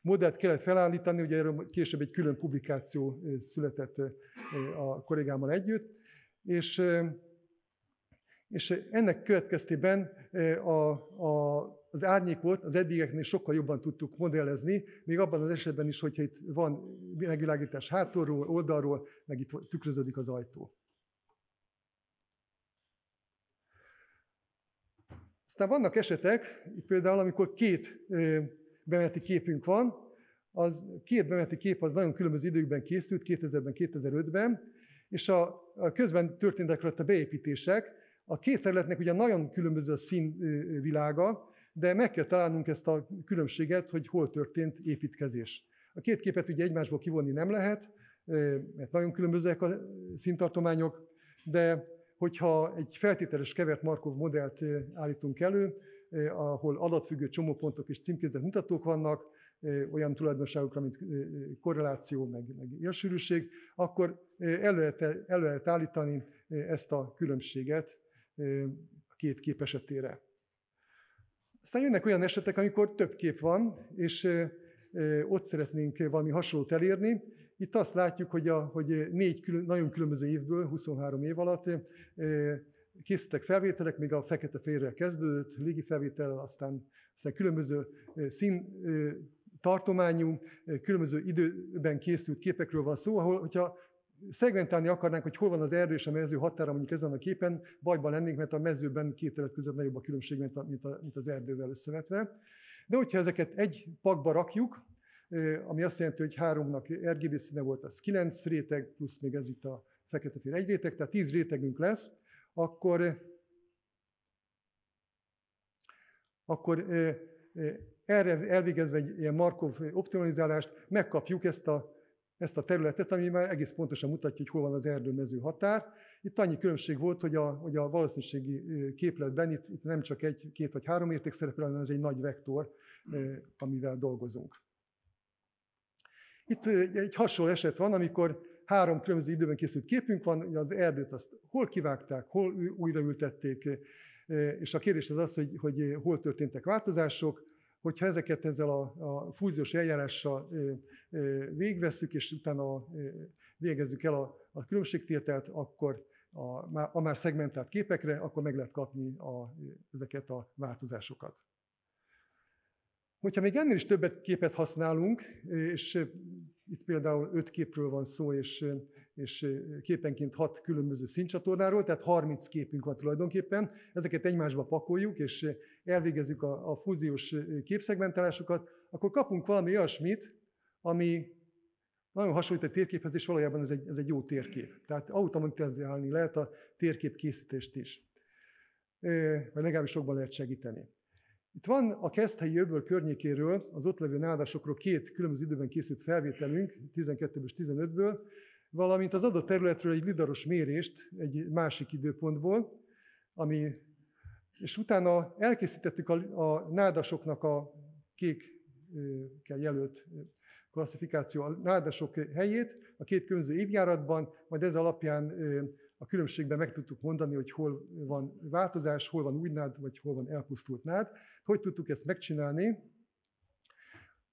modellt kellett felállítani, ugye erről később egy külön publikáció született a kollégámmal együtt, és és ennek következtében eh, a, a, az árnyékot az eddigeknél sokkal jobban tudtuk modellezni, még abban az esetben is, hogyha itt van megvilágítás hátulról, oldalról, meg itt tükröződik az ajtó. Aztán vannak esetek, itt például, amikor két eh, bemeneti képünk van, az két bemeneti kép az nagyon különböző időkben készült, 2000-ben, 2005-ben, és a, a közben történtek a beépítések, a két területnek ugye nagyon különböző a színvilága, de meg kell találnunk ezt a különbséget, hogy hol történt építkezés. A két képet ugye egymásból kivonni nem lehet, mert nagyon különbözőek a színtartományok, de hogyha egy feltételes kevert Markov modellt állítunk elő, ahol adatfüggő csomópontok és címkézett mutatók vannak, olyan tulajdonságokra, mint korreláció, meg, meg élsűrűség, akkor elő lehet, elő lehet állítani ezt a különbséget, a két kép esetére. Aztán jönnek olyan esetek, amikor több kép van, és ott szeretnénk valami hasonlót elérni. Itt azt látjuk, hogy, a, hogy négy külön, nagyon különböző évből, 23 év alatt készítettek felvételek, még a fekete férrel kezdődött, légi felvétel, aztán, aztán különböző szín tartományú, különböző időben készült képekről van szó, ahol, hogyha szegmentálni akarnánk, hogy hol van az erdő és a mező határa, mondjuk ezen a képen, bajban lennénk, mert a mezőben két terület között nagyobb a különbség, mint, a, mint, a, mint az erdővel összevetve. De hogyha ezeket egy pakba rakjuk, ami azt jelenti, hogy háromnak RGB színe volt, az kilenc réteg, plusz még ez itt a fekete fél egy réteg, tehát tíz rétegünk lesz, akkor, akkor erre elvégezve egy ilyen Markov optimalizálást, megkapjuk ezt a ezt a területet, ami már egész pontosan mutatja, hogy hol van az erdőmező határ. Itt annyi különbség volt, hogy a, hogy a valószínűségi képletben itt, itt nem csak egy, két vagy három érték szerepel, hanem ez egy nagy vektor, hmm. amivel dolgozunk. Itt egy hasonló eset van, amikor három különböző időben készült képünk van, hogy az erdőt azt hol kivágták, hol újraültették, és a kérdés az az, hogy, hogy hol történtek változások, hogyha ezeket ezzel a, a fúziós eljárással végvesszük, és utána e, végezzük el a, a különbségtételt, akkor a, a már szegmentált képekre, akkor meg lehet kapni a, ezeket a változásokat. Hogyha még ennél is többet képet használunk, és itt például öt képről van szó, és és képenként hat különböző színcsatornáról, tehát 30 képünk van tulajdonképpen. Ezeket egymásba pakoljuk, és elvégezzük a, a fúziós képszegmentálásokat, akkor kapunk valami olyasmit, ami nagyon hasonlít egy térképhez, és valójában ez egy, ez egy jó térkép. Tehát automatizálni lehet a térkép készítést is. Vagy legalábbis sokban lehet segíteni. Itt van a Keszthelyi öböl környékéről, az ott levő nádásokról két különböző időben készült felvételünk, 12-ből és 15-ből, valamint az adott területről egy lidaros mérést egy másik időpontból, ami, és utána elkészítettük a, a nádasoknak a kékkel jelölt klasszifikáció a nádasok helyét a két különböző évjáratban, majd ez alapján a különbségben meg tudtuk mondani, hogy hol van változás, hol van új nád, vagy hol van elpusztult nád. Hogy tudtuk ezt megcsinálni?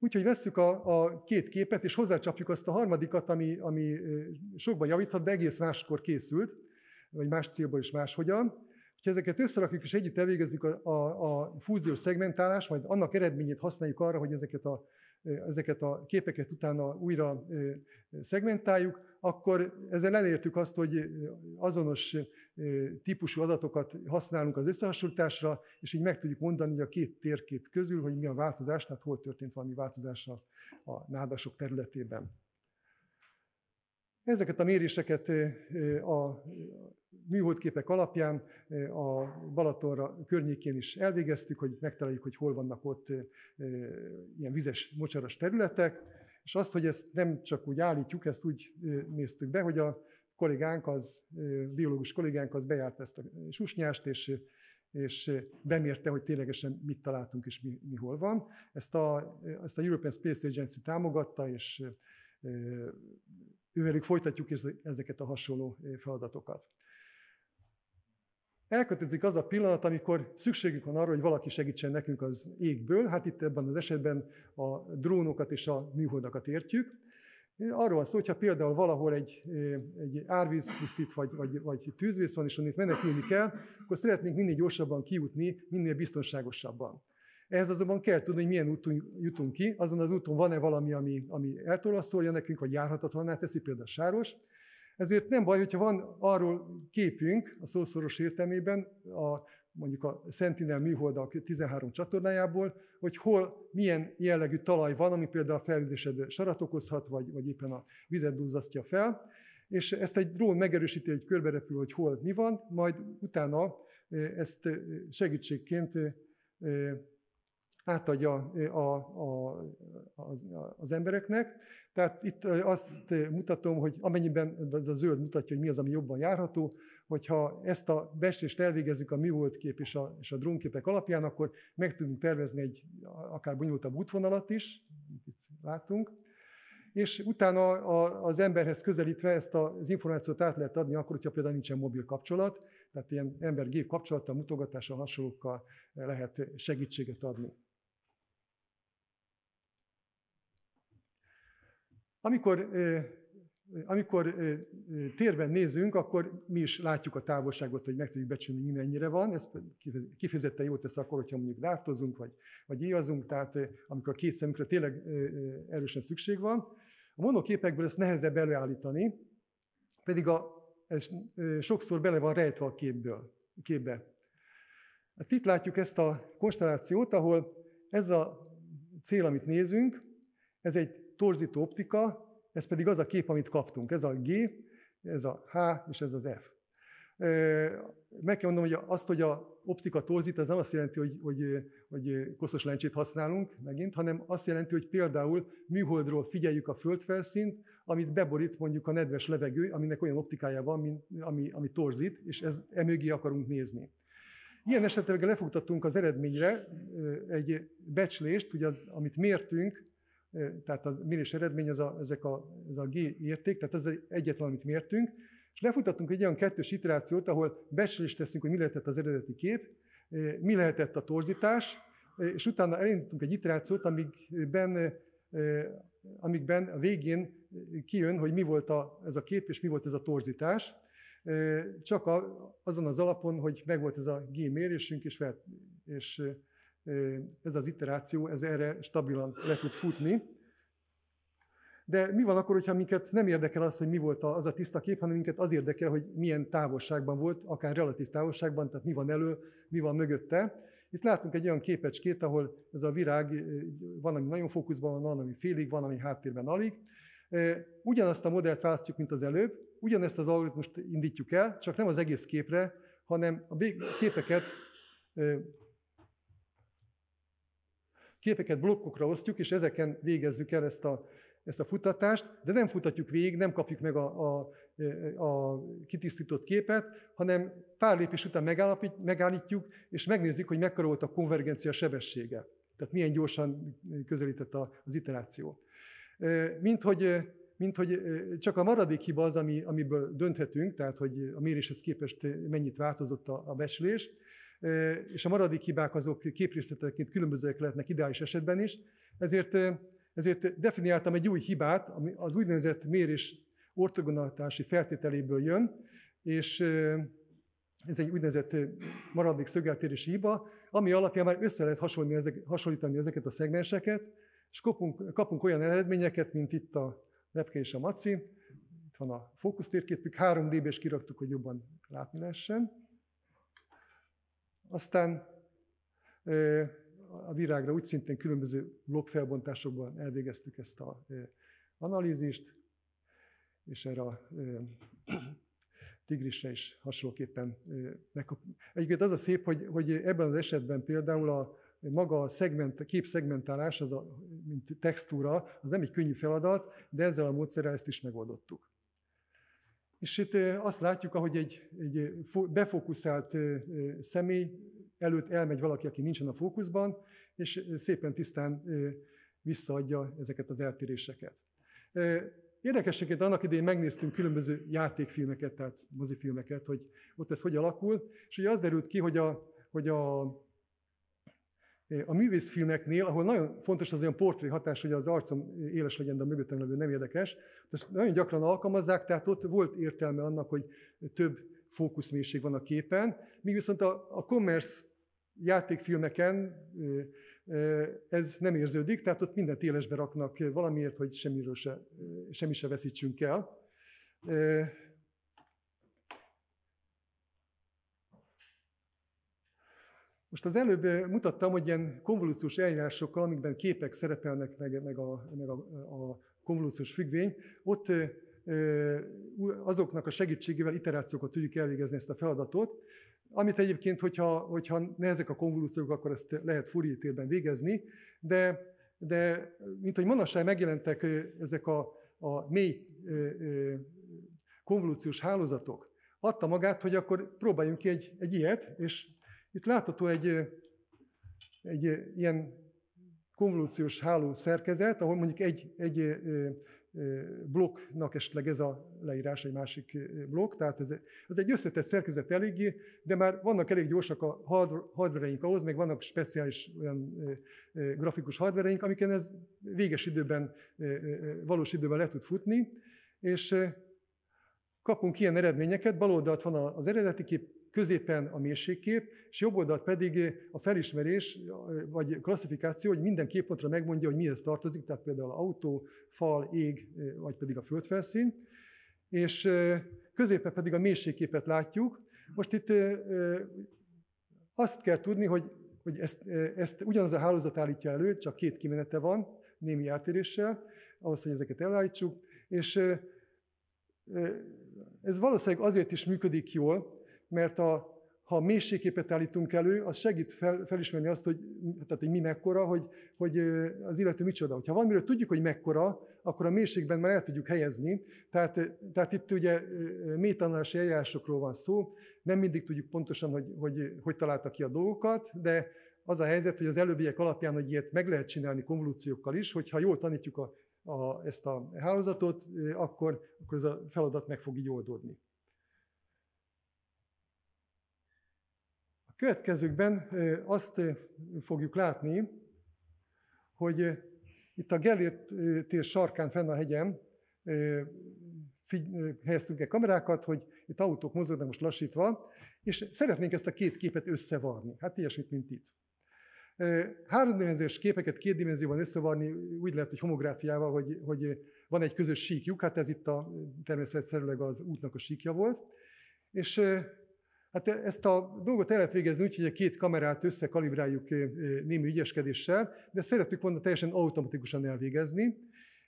Úgyhogy vesszük a, a két képet, és hozzácsapjuk azt a harmadikat, ami, ami sokban javíthat, de egész máskor készült, vagy más célból is máshogyan. Ha ezeket összerakjuk és együtt elvégezzük a, a, a fúziós szegmentálás, majd annak eredményét használjuk arra, hogy ezeket a, ezeket a képeket utána újra szegmentáljuk, akkor ezzel elértük azt, hogy azonos típusú adatokat használunk az összehasonlításra, és így meg tudjuk mondani hogy a két térkép közül, hogy mi a változás, tehát hol történt valami változás a, a nádasok területében. Ezeket a méréseket a műholdképek alapján a Balatonra környékén is elvégeztük, hogy megtaláljuk, hogy hol vannak ott ilyen vizes, mocsaras területek és azt, hogy ezt nem csak úgy állítjuk, ezt úgy néztük be, hogy a kollégánk, az, biológus kollégánk az bejárt ezt a susnyást, és, és bemérte, hogy ténylegesen mit találtunk és mi, mi hol van. Ezt a, ezt a European Space Agency támogatta, és ővelük folytatjuk ezeket a hasonló feladatokat. Elkötődik az a pillanat, amikor szükségük van arra, hogy valaki segítsen nekünk az égből, hát itt ebben az esetben a drónokat és a műholdakat értjük. Arról van szó, hogyha például valahol egy, egy pusztít vagy, vagy, vagy tűzvész van, és onnit menekülni kell, akkor szeretnénk minél gyorsabban kijutni, minél biztonságosabban. Ehhez azonban kell tudni, hogy milyen úton jutunk ki, azon az úton van-e valami, ami, ami eltolaszolja nekünk, vagy járhatatlaná teszi, például sáros, ezért nem baj, hogyha van arról képünk a szószoros értelmében, a, mondjuk a Sentinel műholdak 13 csatornájából, hogy hol milyen jellegű talaj van, ami például a felvízésedő sarat okozhat, vagy, vagy éppen a vizet duzzasztja fel, és ezt egy drón megerősíti, hogy körberepül, hogy hol mi van, majd utána e, ezt e, segítségként e, átadja a, a, az, az embereknek. Tehát itt azt mutatom, hogy amennyiben ez a zöld mutatja, hogy mi az, ami jobban járható, hogyha ezt a bestést elvégezzük a mi kép és a, és a drónképek alapján, akkor meg tudunk tervezni egy akár bonyolultabb útvonalat is, itt látunk, és utána az emberhez közelítve ezt az információt át lehet adni akkor, hogyha például nincsen mobil kapcsolat, tehát ilyen ember-gép kapcsolattal, mutogatással, hasonlókkal lehet segítséget adni. Amikor, amikor térben nézünk, akkor mi is látjuk a távolságot, hogy meg tudjuk becsülni, mi mennyire van. Ez kifejezetten jót tesz akkor, hogyha mondjuk dártozunk, vagy, vagy íjazunk, tehát amikor a két szemünkre tényleg erősen szükség van. A monoképekből ezt nehezebb előállítani, pedig a, ez sokszor bele van rejtve a képből, képbe. Hát itt látjuk ezt a konstellációt, ahol ez a cél, amit nézünk, ez egy torzító optika, ez pedig az a kép, amit kaptunk. Ez a G, ez a H és ez az F. Meg kell mondom, hogy azt, hogy a optika torzít, az nem azt jelenti, hogy, hogy, hogy koszos lencsét használunk megint, hanem azt jelenti, hogy például műholdról figyeljük a földfelszínt, amit beborít mondjuk a nedves levegő, aminek olyan optikája van, mint, ami, ami torzít, és ez emögé akarunk nézni. Ilyen esetben lefogtattunk az eredményre egy becslést, ugye az, amit mértünk, tehát a mérés eredmény az a, ezek a, ez a G érték, tehát ez egyetlen, amit mértünk, és lefutattunk egy olyan kettős iterációt, ahol becslést teszünk, hogy mi lehetett az eredeti kép, mi lehetett a torzítás, és utána elindítunk egy iterációt, amikben, amikben a végén kijön, hogy mi volt a, ez a kép és mi volt ez a torzítás, csak a, azon az alapon, hogy megvolt ez a G mérésünk, és, fel, és ez az iteráció, ez erre stabilan le tud futni. De mi van akkor, hogyha minket nem érdekel az, hogy mi volt az a tiszta kép, hanem minket az érdekel, hogy milyen távolságban volt, akár relatív távolságban, tehát mi van elő, mi van mögötte. Itt látunk egy olyan képecskét, ahol ez a virág van, ami nagyon fókuszban van, van, ami félig, van, ami háttérben alig. Ugyanazt a modellt választjuk, mint az előbb, ugyanezt az algoritmust indítjuk el, csak nem az egész képre, hanem a képeket képeket blokkokra osztjuk, és ezeken végezzük el ezt a, ezt a futtatást, de nem futatjuk végig, nem kapjuk meg a, a, a kitisztított képet, hanem pár lépés után megállítjuk, és megnézzük, hogy mekkora volt a konvergencia sebessége. Tehát milyen gyorsan közelített az iteráció. Mint hogy, mint hogy csak a maradék hiba az, ami, amiből dönthetünk, tehát hogy a méréshez képest mennyit változott a, a becslés, és a maradék hibák azok képrészleteként különbözőek lehetnek ideális esetben is, ezért, ezért definiáltam egy új hibát, ami az úgynevezett mérés ortogonalitási feltételéből jön, és ez egy úgynevezett maradék szögeltérési hiba, ami alapján már össze lehet hasonlítani, ezek, hasonlítani ezeket a szegmenseket, és kapunk, kapunk olyan eredményeket, mint itt a Lepke és a Maci, itt van a fókusztérképük, 3D-be is kiraktuk, hogy jobban látni lehessen. Aztán a virágra úgy szintén különböző blokkfelbontásokban elvégeztük ezt a analízist, és erre a tigrisre is hasonlóképpen megkapjuk. Egyébként az a szép, hogy, hogy ebben az esetben például a maga a szegment, kép az a, mint textúra, az nem egy könnyű feladat, de ezzel a módszerrel ezt is megoldottuk. És itt azt látjuk, ahogy egy, egy befókuszált személy előtt elmegy valaki, aki nincsen a fókuszban, és szépen tisztán visszaadja ezeket az eltéréseket. Érdekességét annak idején megnéztünk különböző játékfilmeket, tehát mozifilmeket, hogy ott ez hogy alakul, és ugye az derült ki, hogy a, hogy a a művészfilmeknél, ahol nagyon fontos az olyan portré hatás, hogy az arcom éles legyen, de a mögöttem levő nem érdekes, ezt nagyon gyakran alkalmazzák, tehát ott volt értelme annak, hogy több fókuszmérség van a képen, míg viszont a, a commerce játékfilmeken ez nem érződik, tehát ott mindent élesbe raknak valamiért, hogy semmiről se, semmi se veszítsünk el. Most az előbb eh, mutattam, hogy ilyen konvolúciós eljárásokkal, amikben képek szerepelnek, meg, meg, a, meg a, a konvolúciós függvény, ott eh, eh, azoknak a segítségével iterációkat tudjuk elvégezni ezt a feladatot, amit egyébként, hogyha, hogyha ne ezek a konvolúciók, akkor ezt lehet Fourier-térben végezni, de, de mint hogy manapság megjelentek ezek a, a mély konvolúciós hálózatok, adta magát, hogy akkor próbáljunk ki egy, egy ilyet, és itt látható egy, egy ilyen konvolúciós háló szerkezet, ahol mondjuk egy, egy blokknak esetleg ez a leírás, egy másik blokk, tehát ez, ez egy összetett szerkezet eléggé, de már vannak elég gyorsak a hardvereink ahhoz, meg vannak speciális olyan grafikus hardvereink, amiken ez véges időben, valós időben le tud futni, és kapunk ilyen eredményeket, bal oldalt van az eredeti kép, középen a mérsékkép, és jobb oldalt pedig a felismerés, vagy klasszifikáció, hogy minden képpontra megmondja, hogy mihez tartozik, tehát például autó, fal, ég, vagy pedig a földfelszín, és középen pedig a mérsékképet látjuk. Most itt azt kell tudni, hogy, hogy ezt, ezt ugyanaz a hálózat állítja elő, csak két kimenete van, némi eltéréssel, ahhoz, hogy ezeket elállítsuk, és ez valószínűleg azért is működik jól, mert a, ha mélységképet állítunk elő, az segít fel, felismerni azt, hogy, tehát, hogy mi mekkora, hogy, hogy az illető micsoda. Ha valamiről tudjuk, hogy mekkora, akkor a mélységben már el tudjuk helyezni. Tehát, tehát itt ugye mély eljárásokról van szó, nem mindig tudjuk pontosan, hogy, hogy hogy találta ki a dolgokat, de az a helyzet, hogy az előbbiek alapján, hogy ilyet meg lehet csinálni konvolúciókkal is, hogyha jól tanítjuk a, a, ezt a hálózatot, akkor, akkor ez a feladat meg fog így oldódni. következőkben azt fogjuk látni, hogy itt a Gellért tér sarkán fenn a hegyen helyeztünk egy kamerákat, hogy itt autók mozognak most lassítva, és szeretnénk ezt a két képet összevarni. Hát ilyesmit, mint itt. Háromdimenziós képeket két dimenzióban összevarni úgy lehet, hogy homográfiával, hogy, hogy van egy közös síkjuk, hát ez itt a természetszerűleg az útnak a síkja volt, és Hát ezt a dolgot el lehet végezni úgy, hogy a két kamerát összekalibráljuk eh, eh, némi ügyeskedéssel, de szerettük volna teljesen automatikusan elvégezni.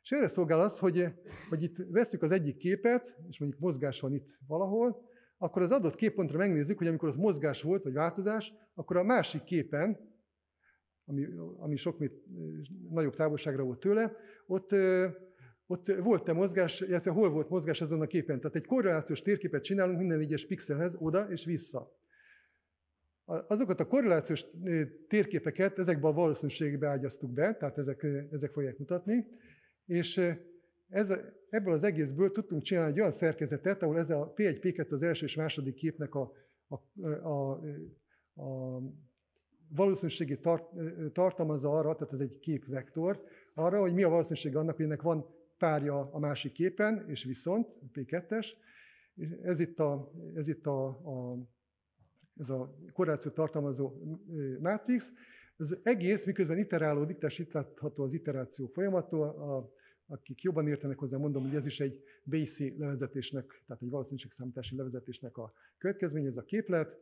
És erre szolgál az, hogy, hogy itt veszük az egyik képet, és mondjuk mozgás van itt valahol, akkor az adott képpontra megnézzük, hogy amikor ott mozgás volt, vagy változás, akkor a másik képen, ami, ami sok mit eh, nagyobb távolságra volt tőle, ott ott volt-e mozgás, illetve hol volt mozgás azon a képen. Tehát egy korrelációs térképet csinálunk minden egyes pixelhez, oda és vissza. Azokat a korrelációs térképeket ezekben a valószínűségbe ágyaztuk be, tehát ezek, ezek fogják mutatni, és ez, ebből az egészből tudtunk csinálni egy olyan szerkezetet, ahol ez a P1-P2 az első és második képnek a, a, a, a valószínűségi tart, tartalmazza arra, tehát ez egy képvektor, arra, hogy mi a valószínűség annak, hogy ennek van párja a másik képen, és viszont P2-es. Ez itt a, ez itt a, a ez a korrelációt tartalmazó mátrix, az egész, miközben iterálódik, tehát itt látható az iteráció folyamattól, a, akik jobban értenek hozzá, mondom, hogy ez is egy BC levezetésnek, tehát egy valószínűségszámítási levezetésnek a következménye, ez a képlet.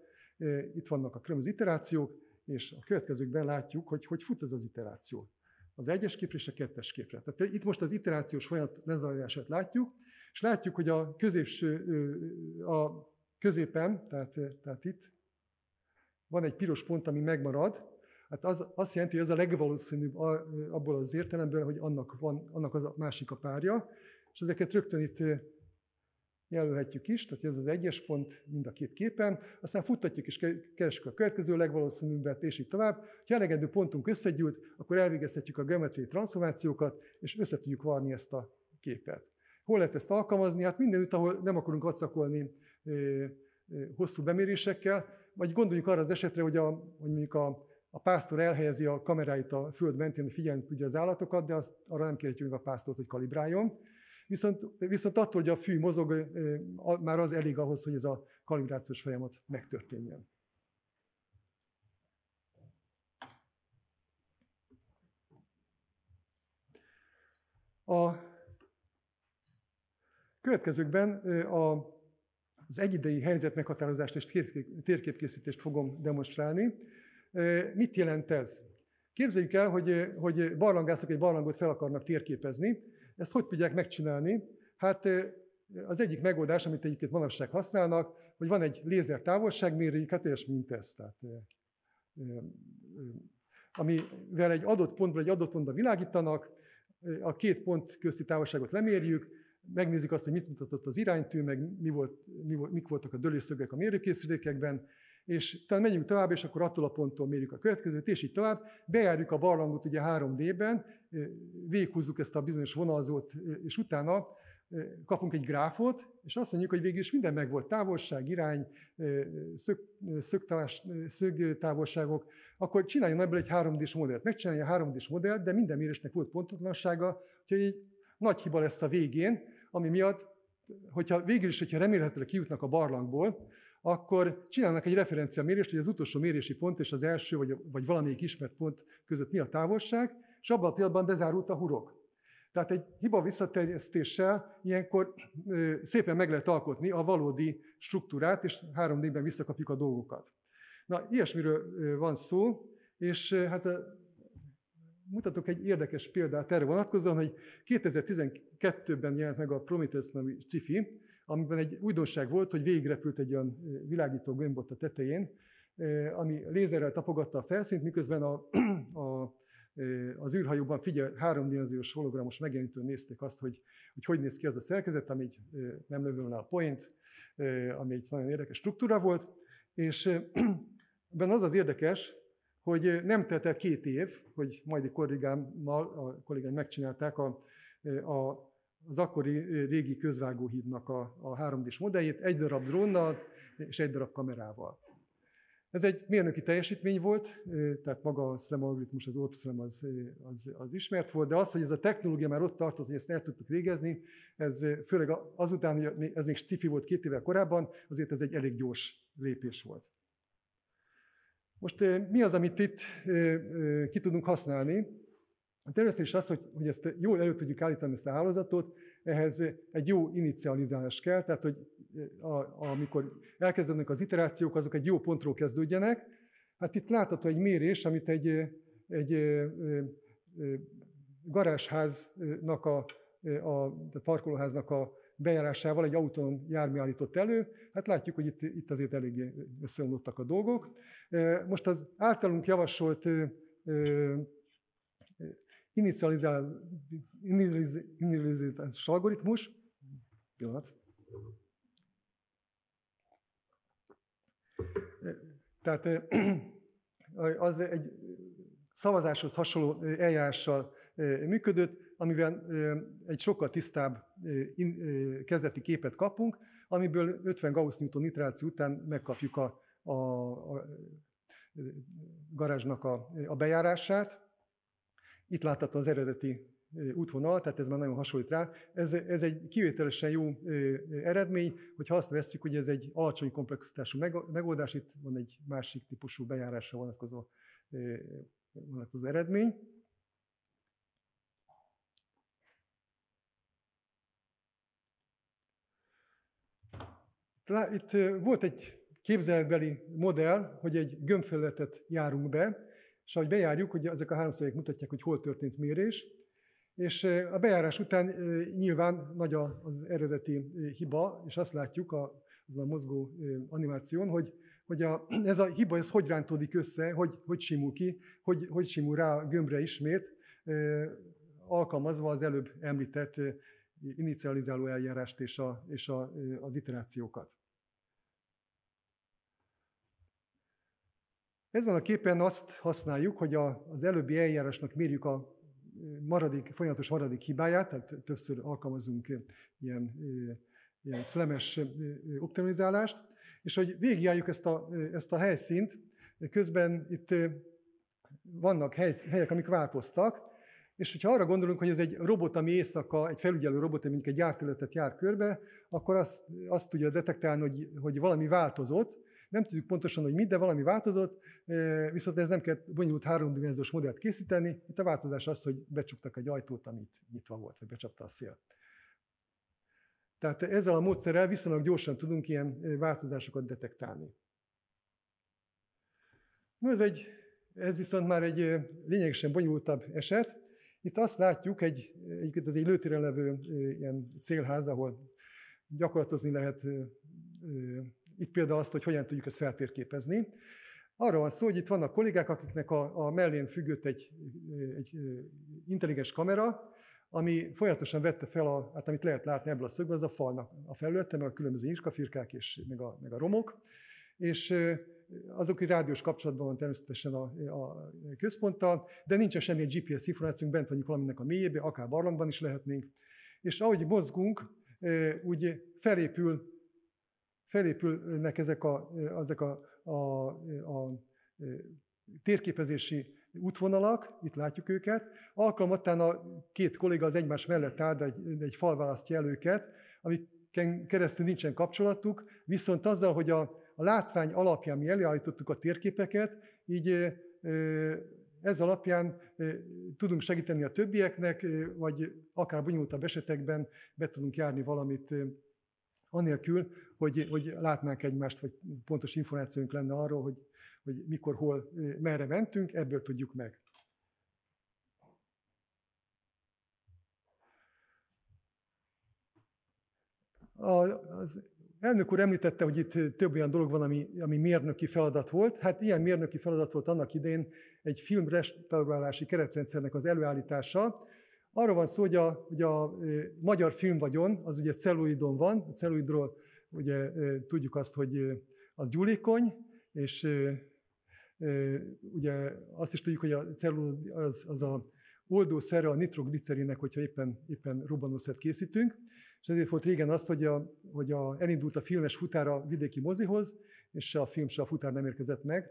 Itt vannak a különböző iterációk, és a következőkben látjuk, hogy hogy fut ez az iteráció az egyes képre és a kettes képre. Tehát itt most az iterációs folyamat lezajlását látjuk, és látjuk, hogy a középső, a középen, tehát, tehát itt van egy piros pont, ami megmarad, Hát az, azt jelenti, hogy ez a legvalószínűbb abból az értelemből, hogy annak, van, annak az a másik a párja, és ezeket rögtön itt jelölhetjük is, tehát ez az egyes pont mind a két képen, aztán futtatjuk és keresjük a következő legvalószínűbbet, és így tovább. Ha elegendő pontunk összegyűlt, akkor elvégezhetjük a geometriai transformációkat, és össze tudjuk varni ezt a képet. Hol lehet ezt alkalmazni? Hát mindenütt, ahol nem akarunk vacakolni hosszú bemérésekkel, vagy gondoljuk arra az esetre, hogy, a, hogy mondjuk a, a pásztor elhelyezi a kameráit a föld mentén, hogy figyelni tudja az állatokat, de azt, arra nem kérhetjük meg a pásztort, hogy kalibráljon. Viszont, viszont attól, hogy a fű mozog, már az elég ahhoz, hogy ez a kalibrációs folyamat megtörténjen. A következőkben a az egyidei helyzet meghatározást és térképkészítést fogom demonstrálni. Mit jelent ez? Képzeljük el, hogy, hogy barlangászok egy barlangot fel akarnak térképezni, ezt hogy tudják megcsinálni? Hát az egyik megoldás, amit egyébként manapság használnak, hogy van egy lézer távolságmérőjük, hát és mint ez. Tehát, amivel egy adott pontból egy adott pontba világítanak, a két pont közti távolságot lemérjük, megnézzük azt, hogy mit mutatott az iránytű, meg mi volt, mi volt, mik voltak a dőlésszögek a mérőkészülékekben, és tehát megyünk tovább, és akkor attól a ponttól mérjük a következőt, és így tovább. Bejárjuk a barlangot ugye 3D-ben, véghúzzuk ezt a bizonyos vonalzót, és utána kapunk egy gráfot, és azt mondjuk, hogy végül is minden meg volt távolság, irány, szög, szögtávás, szögtávolságok, akkor csináljon ebből egy 3D-s modellt. Megcsinálja a 3D-s modellt, de minden mérésnek volt pontotlansága, úgyhogy egy nagy hiba lesz a végén, ami miatt, hogyha végül is, hogyha remélhetőleg kijutnak a barlangból, akkor csinálnak egy referencia mérést, hogy az utolsó mérési pont és az első, vagy, vagy valamelyik ismert pont között mi a távolság, és abban a pillanatban bezárult a hurok. Tehát egy hiba visszaterjesztéssel ilyenkor ö, szépen meg lehet alkotni a valódi struktúrát, és három d ben visszakapjuk a dolgokat. Na, ilyesmiről van szó, és hát mutatok egy érdekes példát erre vonatkozóan, hogy 2012-ben jelent meg a Prometheus nevű cifi, amiben egy újdonság volt, hogy végigrepült egy olyan világító gömbot a tetején, ami lézerrel tapogatta a felszínt, miközben a, a, az űrhajóban figyel, háromdimenziós hologramos megjelenítőn nézték azt, hogy, hogy hogy néz ki az a szerkezet, ami így nem lövöm le a point, ami egy nagyon érdekes struktúra volt, és ebben az az érdekes, hogy nem telt el két év, hogy majd a kollégámmal, a kollégáim megcsinálták a, a az akkori régi közvágóhídnak a, a 3D-s modelljét egy darab drónnal és egy darab kamerával. Ez egy mérnöki teljesítmény volt, tehát maga a SLEM algoritmus, az OrbSLEM az, az, az ismert volt, de az, hogy ez a technológia már ott tartott, hogy ezt el tudtuk végezni, ez főleg azután, hogy ez még cifi volt két évvel korábban, azért ez egy elég gyors lépés volt. Most mi az, amit itt ki tudunk használni? A tervezés az, hogy, hogy ezt jól elő tudjuk állítani ezt a hálózatot, ehhez egy jó inicializálás kell, tehát hogy eh, a, amikor elkezdődnek az iterációk, azok egy jó pontról kezdődjenek. Hát itt látható egy mérés, amit egy, eh, egy eh, garázsháznak, a, a parkolóháznak a bejárásával egy autonóm jármű állított elő. Hát látjuk, hogy itt, itt azért eléggé összeomlottak a dolgok. Most az általunk javasolt inicializálás algoritmus, pillanat, tehát az egy szavazáshoz hasonló eljárással működött, amivel egy sokkal tisztább kezdeti képet kapunk, amiből 50 Gauss-Newton nitráció után megkapjuk a, a, a garázsnak a, a bejárását, itt látható az eredeti útvonal, tehát ez már nagyon hasonlít rá. Ez, ez egy kivételesen jó eredmény, hogyha azt veszik, hogy ez egy alacsony komplexitású megoldás, itt van egy másik típusú bejárásra vonatkozó, vonatkozó eredmény. Itt volt egy képzeletbeli modell, hogy egy gömbfelületet járunk be, és ahogy bejárjuk, ugye ezek a háromszögek mutatják, hogy hol történt mérés, és a bejárás után nyilván nagy az eredeti hiba, és azt látjuk a, azon a mozgó animáción, hogy, hogy a, ez a hiba ez hogy rántódik össze, hogy, hogy simul ki, hogy, hogy simul rá a gömbre ismét, alkalmazva az előbb említett inicializáló eljárást és, a, és a, az iterációkat. Ezen a képen azt használjuk, hogy a, az előbbi eljárásnak mérjük a maradék, folyamatos maradék hibáját, tehát többször alkalmazunk ilyen, ilyen szlemes optimalizálást, és hogy végigjárjuk ezt a, ezt a helyszínt, közben itt vannak helyek, amik változtak, és hogyha arra gondolunk, hogy ez egy robot, ami éjszaka, egy felügyelő robot, ami egy gyártületet jár körbe, akkor azt, azt tudja detektálni, hogy, hogy valami változott, nem tudjuk pontosan, hogy mit, de valami változott, viszont ez nem kell bonyolult háromdimenziós modellt készíteni. Itt a változás az, hogy becsuktak egy ajtót, amit nyitva volt, vagy becsapta a szél. Tehát ezzel a módszerrel viszonylag gyorsan tudunk ilyen változásokat detektálni. No, ez, egy, ez viszont már egy lényegesen bonyolultabb eset. Itt azt látjuk, egy, egyébként ez egy lőtéren levő ilyen célház, ahol gyakorlatozni lehet itt például azt, hogy hogyan tudjuk ezt feltérképezni. Arra van szó, hogy itt vannak kollégák, akiknek a, a mellén függött egy, egy intelligens kamera, ami folyamatosan vette fel, a, hát amit lehet látni ebből a szögből, az a falnak a felülete, meg a különböző inskafirkák és meg a, meg a romok, és azok, hogy rádiós kapcsolatban van természetesen a, a központtal, de nincsen semmi GPS információnk, bent vagyunk valaminek a mélyébe, akár barlangban is lehetnénk. És ahogy mozgunk, úgy felépül felépülnek ezek a, ezek a, a, a térképezési útvonalak, itt látjuk őket, alkalmatán a két kolléga az egymás mellett áll, de egy, egy fal választja el őket, amiken keresztül nincsen kapcsolatuk, viszont azzal, hogy a, a látvány alapján mi előállítottuk a térképeket, így ez alapján tudunk segíteni a többieknek, vagy akár bonyolultabb esetekben be tudunk járni valamit Anélkül, hogy, hogy látnánk egymást, vagy pontos információnk lenne arról, hogy, hogy mikor, hol, merre mentünk, ebből tudjuk meg. A, az elnök úr említette, hogy itt több olyan dolog van, ami, ami mérnöki feladat volt. Hát ilyen mérnöki feladat volt annak idején egy filmrestaurálási keretrendszernek az előállítása, Arról van szó, hogy a, hogy a magyar filmvagyon, az ugye celluloidon van, a celluloidról ugye tudjuk azt, hogy az gyúlékony, és ugye azt is tudjuk, hogy a celluloid az, az a oldószerre a nitroglicerinnek, hogyha éppen, éppen robbanószert készítünk. És ezért volt régen az, hogy, a, hogy a, elindult a filmes futár a vidéki mozihoz, és a film se a futár nem érkezett meg.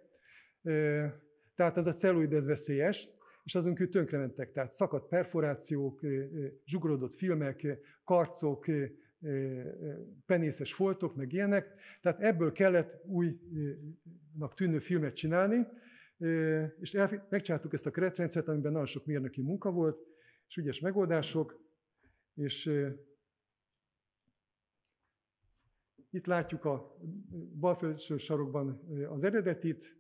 Tehát ez a celluloid, ez veszélyes és azon kívül tönkrementek. Tehát szakadt perforációk, zsugorodott filmek, karcok, penészes foltok, meg ilyenek. Tehát ebből kellett újnak tűnő filmet csinálni, és megcsináltuk ezt a keretrendszert, amiben nagyon sok mérnöki munka volt, és ügyes megoldások, és itt látjuk a bal felső sarokban az eredetit,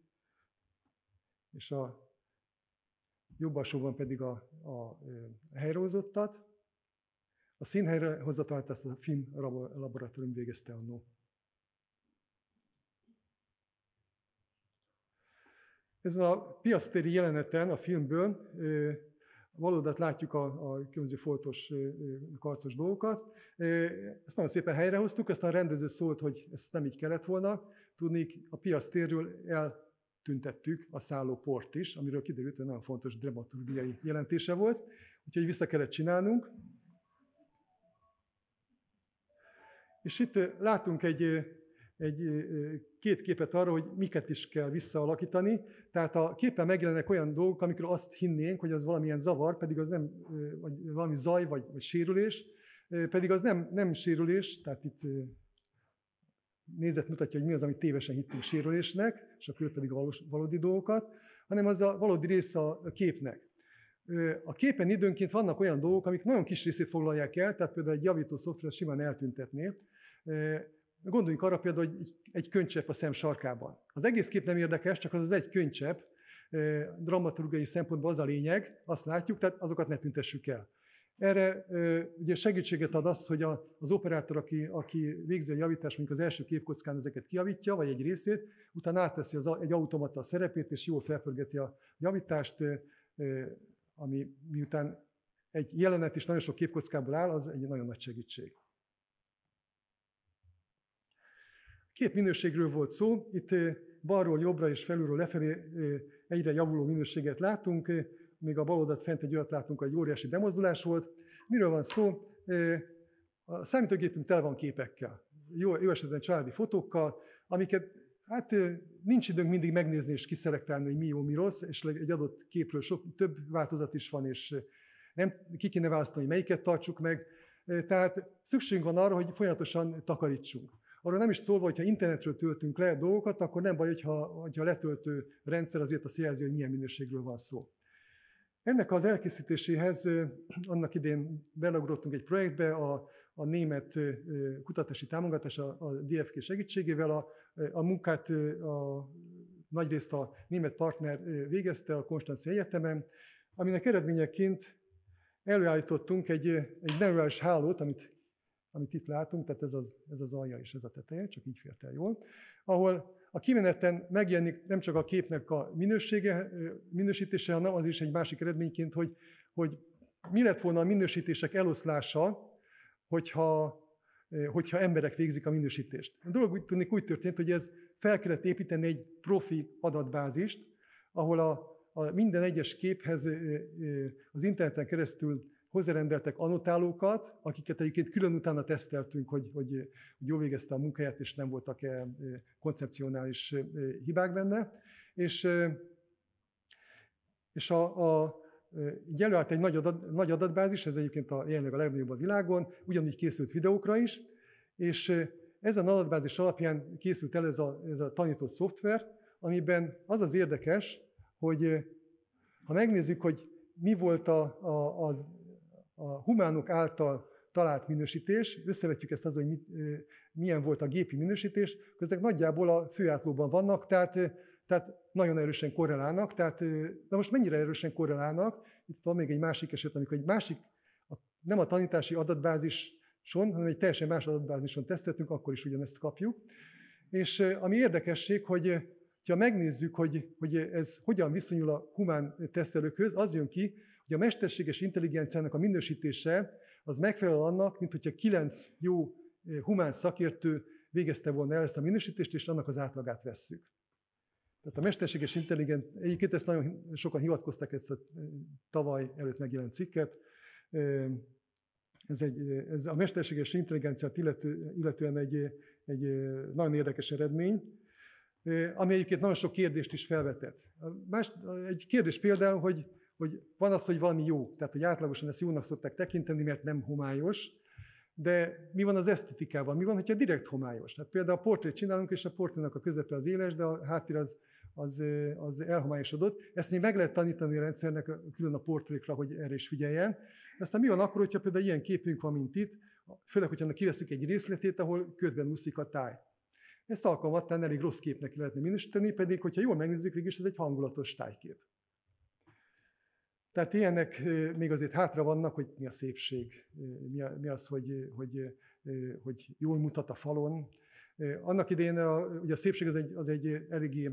és a jobb alsóban pedig a, a helyrózottat. A színhelyrehozatalát ezt a film laboratórium végezte annó. Ezen a piasztéri jeleneten a filmből valódat látjuk a, a különböző foltos, karcos dolgokat. Ezt nagyon szépen helyrehoztuk, aztán a rendező szólt, hogy ezt nem így kellett volna. Tudnék, a piasztérről el tüntettük a szálló port is, amiről kiderült, hogy nagyon fontos dramaturgiai jelentése volt, úgyhogy vissza kellett csinálnunk. És itt látunk egy, egy, két képet arra, hogy miket is kell visszaalakítani. Tehát a képen megjelennek olyan dolgok, amikről azt hinnénk, hogy az valamilyen zavar, pedig az nem, vagy valami zaj, vagy, vagy sérülés, pedig az nem, nem sérülés, tehát itt nézet mutatja, hogy mi az, amit tévesen hittünk sérülésnek, és a kör pedig a valós, valódi dolgokat, hanem az a valódi része a képnek. A képen időnként vannak olyan dolgok, amik nagyon kis részét foglalják el, tehát például egy javító szoftver simán eltüntetné. Gondoljunk arra például, hogy egy könycsepp a szem sarkában. Az egész kép nem érdekes, csak az az egy könycsepp, dramaturgiai szempontból az a lényeg, azt látjuk, tehát azokat ne tüntessük el. Erre ugye segítséget ad az, hogy az operátor, aki, aki végzi a javítást, mondjuk az első képkockán ezeket kiavítja, vagy egy részét, utána átveszi az, egy automata szerepét, és jól felpörgeti a javítást, ami miután egy jelenet is nagyon sok képkockából áll, az egy nagyon nagy segítség. Két minőségről volt szó, itt balról jobbra és felülről lefelé egyre javuló minőséget látunk még a baloldat fent egy olyat látunk, egy óriási bemozdulás volt. Miről van szó? A számítógépünk tele van képekkel, jó, jó esetben családi fotókkal, amiket hát nincs időnk mindig megnézni és kiszelektálni, hogy mi jó, mi rossz, és egy adott képről sok, több változat is van, és nem, ki kéne választani, hogy melyiket tartsuk meg. Tehát szükségünk van arra, hogy folyamatosan takarítsunk. Arról nem is szólva, hogyha internetről töltünk le dolgokat, akkor nem baj, hogyha, hogyha a letöltő rendszer azért azt jelzi, hogy milyen minőségről van szó. Ennek az elkészítéséhez annak idén beleugrottunk egy projektbe, a, a német kutatási támogatás a, a DFK segítségével a, a munkát a, nagyrészt a német partner végezte a Konstanci Egyetemen, aminek eredményeként előállítottunk egy, egy neurális hálót, amit, amit itt látunk, tehát ez az, ez az alja és ez a teteje, csak így fért el jól, ahol a kimeneten megjelenik nem csak a képnek a minősége, minősítése, hanem az is egy másik eredményként, hogy, hogy mi lett volna a minősítések eloszlása, hogyha, hogyha emberek végzik a minősítést. A dolog úgy tűnik úgy történt, hogy ez fel kellett építeni egy profi adatbázist, ahol a, a minden egyes képhez az interneten keresztül hozzárendeltek anotálókat, akiket egyébként külön utána teszteltünk, hogy, hogy, hogy jó végezte a munkáját, és nem voltak-e eh, koncepcionális eh, hibák benne. És, eh, és a, a előállt egy nagy, adat, nagy adatbázis, ez egyébként a, jelenleg a legnagyobb a világon, ugyanígy készült videókra is, és ezen adatbázis alapján készült el ez a, ez a tanított szoftver, amiben az az érdekes, hogy ha megnézzük, hogy mi volt a, a, az a humánok által talált minősítés, összevetjük ezt az, hogy mit, milyen volt a gépi minősítés, ezek nagyjából a főátlóban vannak, tehát, tehát nagyon erősen korrelálnak. Tehát, de most mennyire erősen korrelálnak? Itt van még egy másik eset, amikor egy másik, nem a tanítási adatbázison, hanem egy teljesen más adatbázison teszteltünk, akkor is ugyanezt kapjuk. És ami érdekesség, hogy ha megnézzük, hogy, hogy ez hogyan viszonyul a humán tesztelőkhöz, az jön ki, hogy a mesterséges intelligenciának a minősítése az megfelel annak, mint hogyha kilenc jó eh, humán szakértő végezte volna el ezt a minősítést, és annak az átlagát vesszük. Tehát a mesterséges intelligencia, egyébként ezt nagyon sokan hivatkoztak ezt a eh, tavaly előtt megjelent cikket, eh, ez, egy, ez a mesterséges intelligenciát illető, illetően egy, egy nagyon érdekes eredmény, ami egyébként nagyon sok kérdést is felvetett. Más, egy kérdés például, hogy hogy van az, hogy valami jó, tehát hogy átlagosan ezt jónak szokták tekinteni, mert nem homályos, de mi van az esztetikával? Mi van, hogyha direkt homályos? Hát például a portrét csinálunk, és a portrénak a közepe az éles, de a háttér az, az, az elhomályosodott. Ezt még meg lehet tanítani a rendszernek külön a portrékra, hogy erre is figyeljen. Aztán mi van akkor, hogyha például ilyen képünk van, mint itt, főleg, hogyha kiveszünk egy részletét, ahol ködben úszik a táj. Ezt alkalmatlan elég rossz képnek lehetne minősíteni, pedig, hogyha jól megnézzük, is ez egy hangulatos tájkép. Tehát ilyenek még azért hátra vannak, hogy mi a szépség, mi az, hogy, hogy, hogy jól mutat a falon. Annak idején a, ugye a szépség az egy, az egy eléggé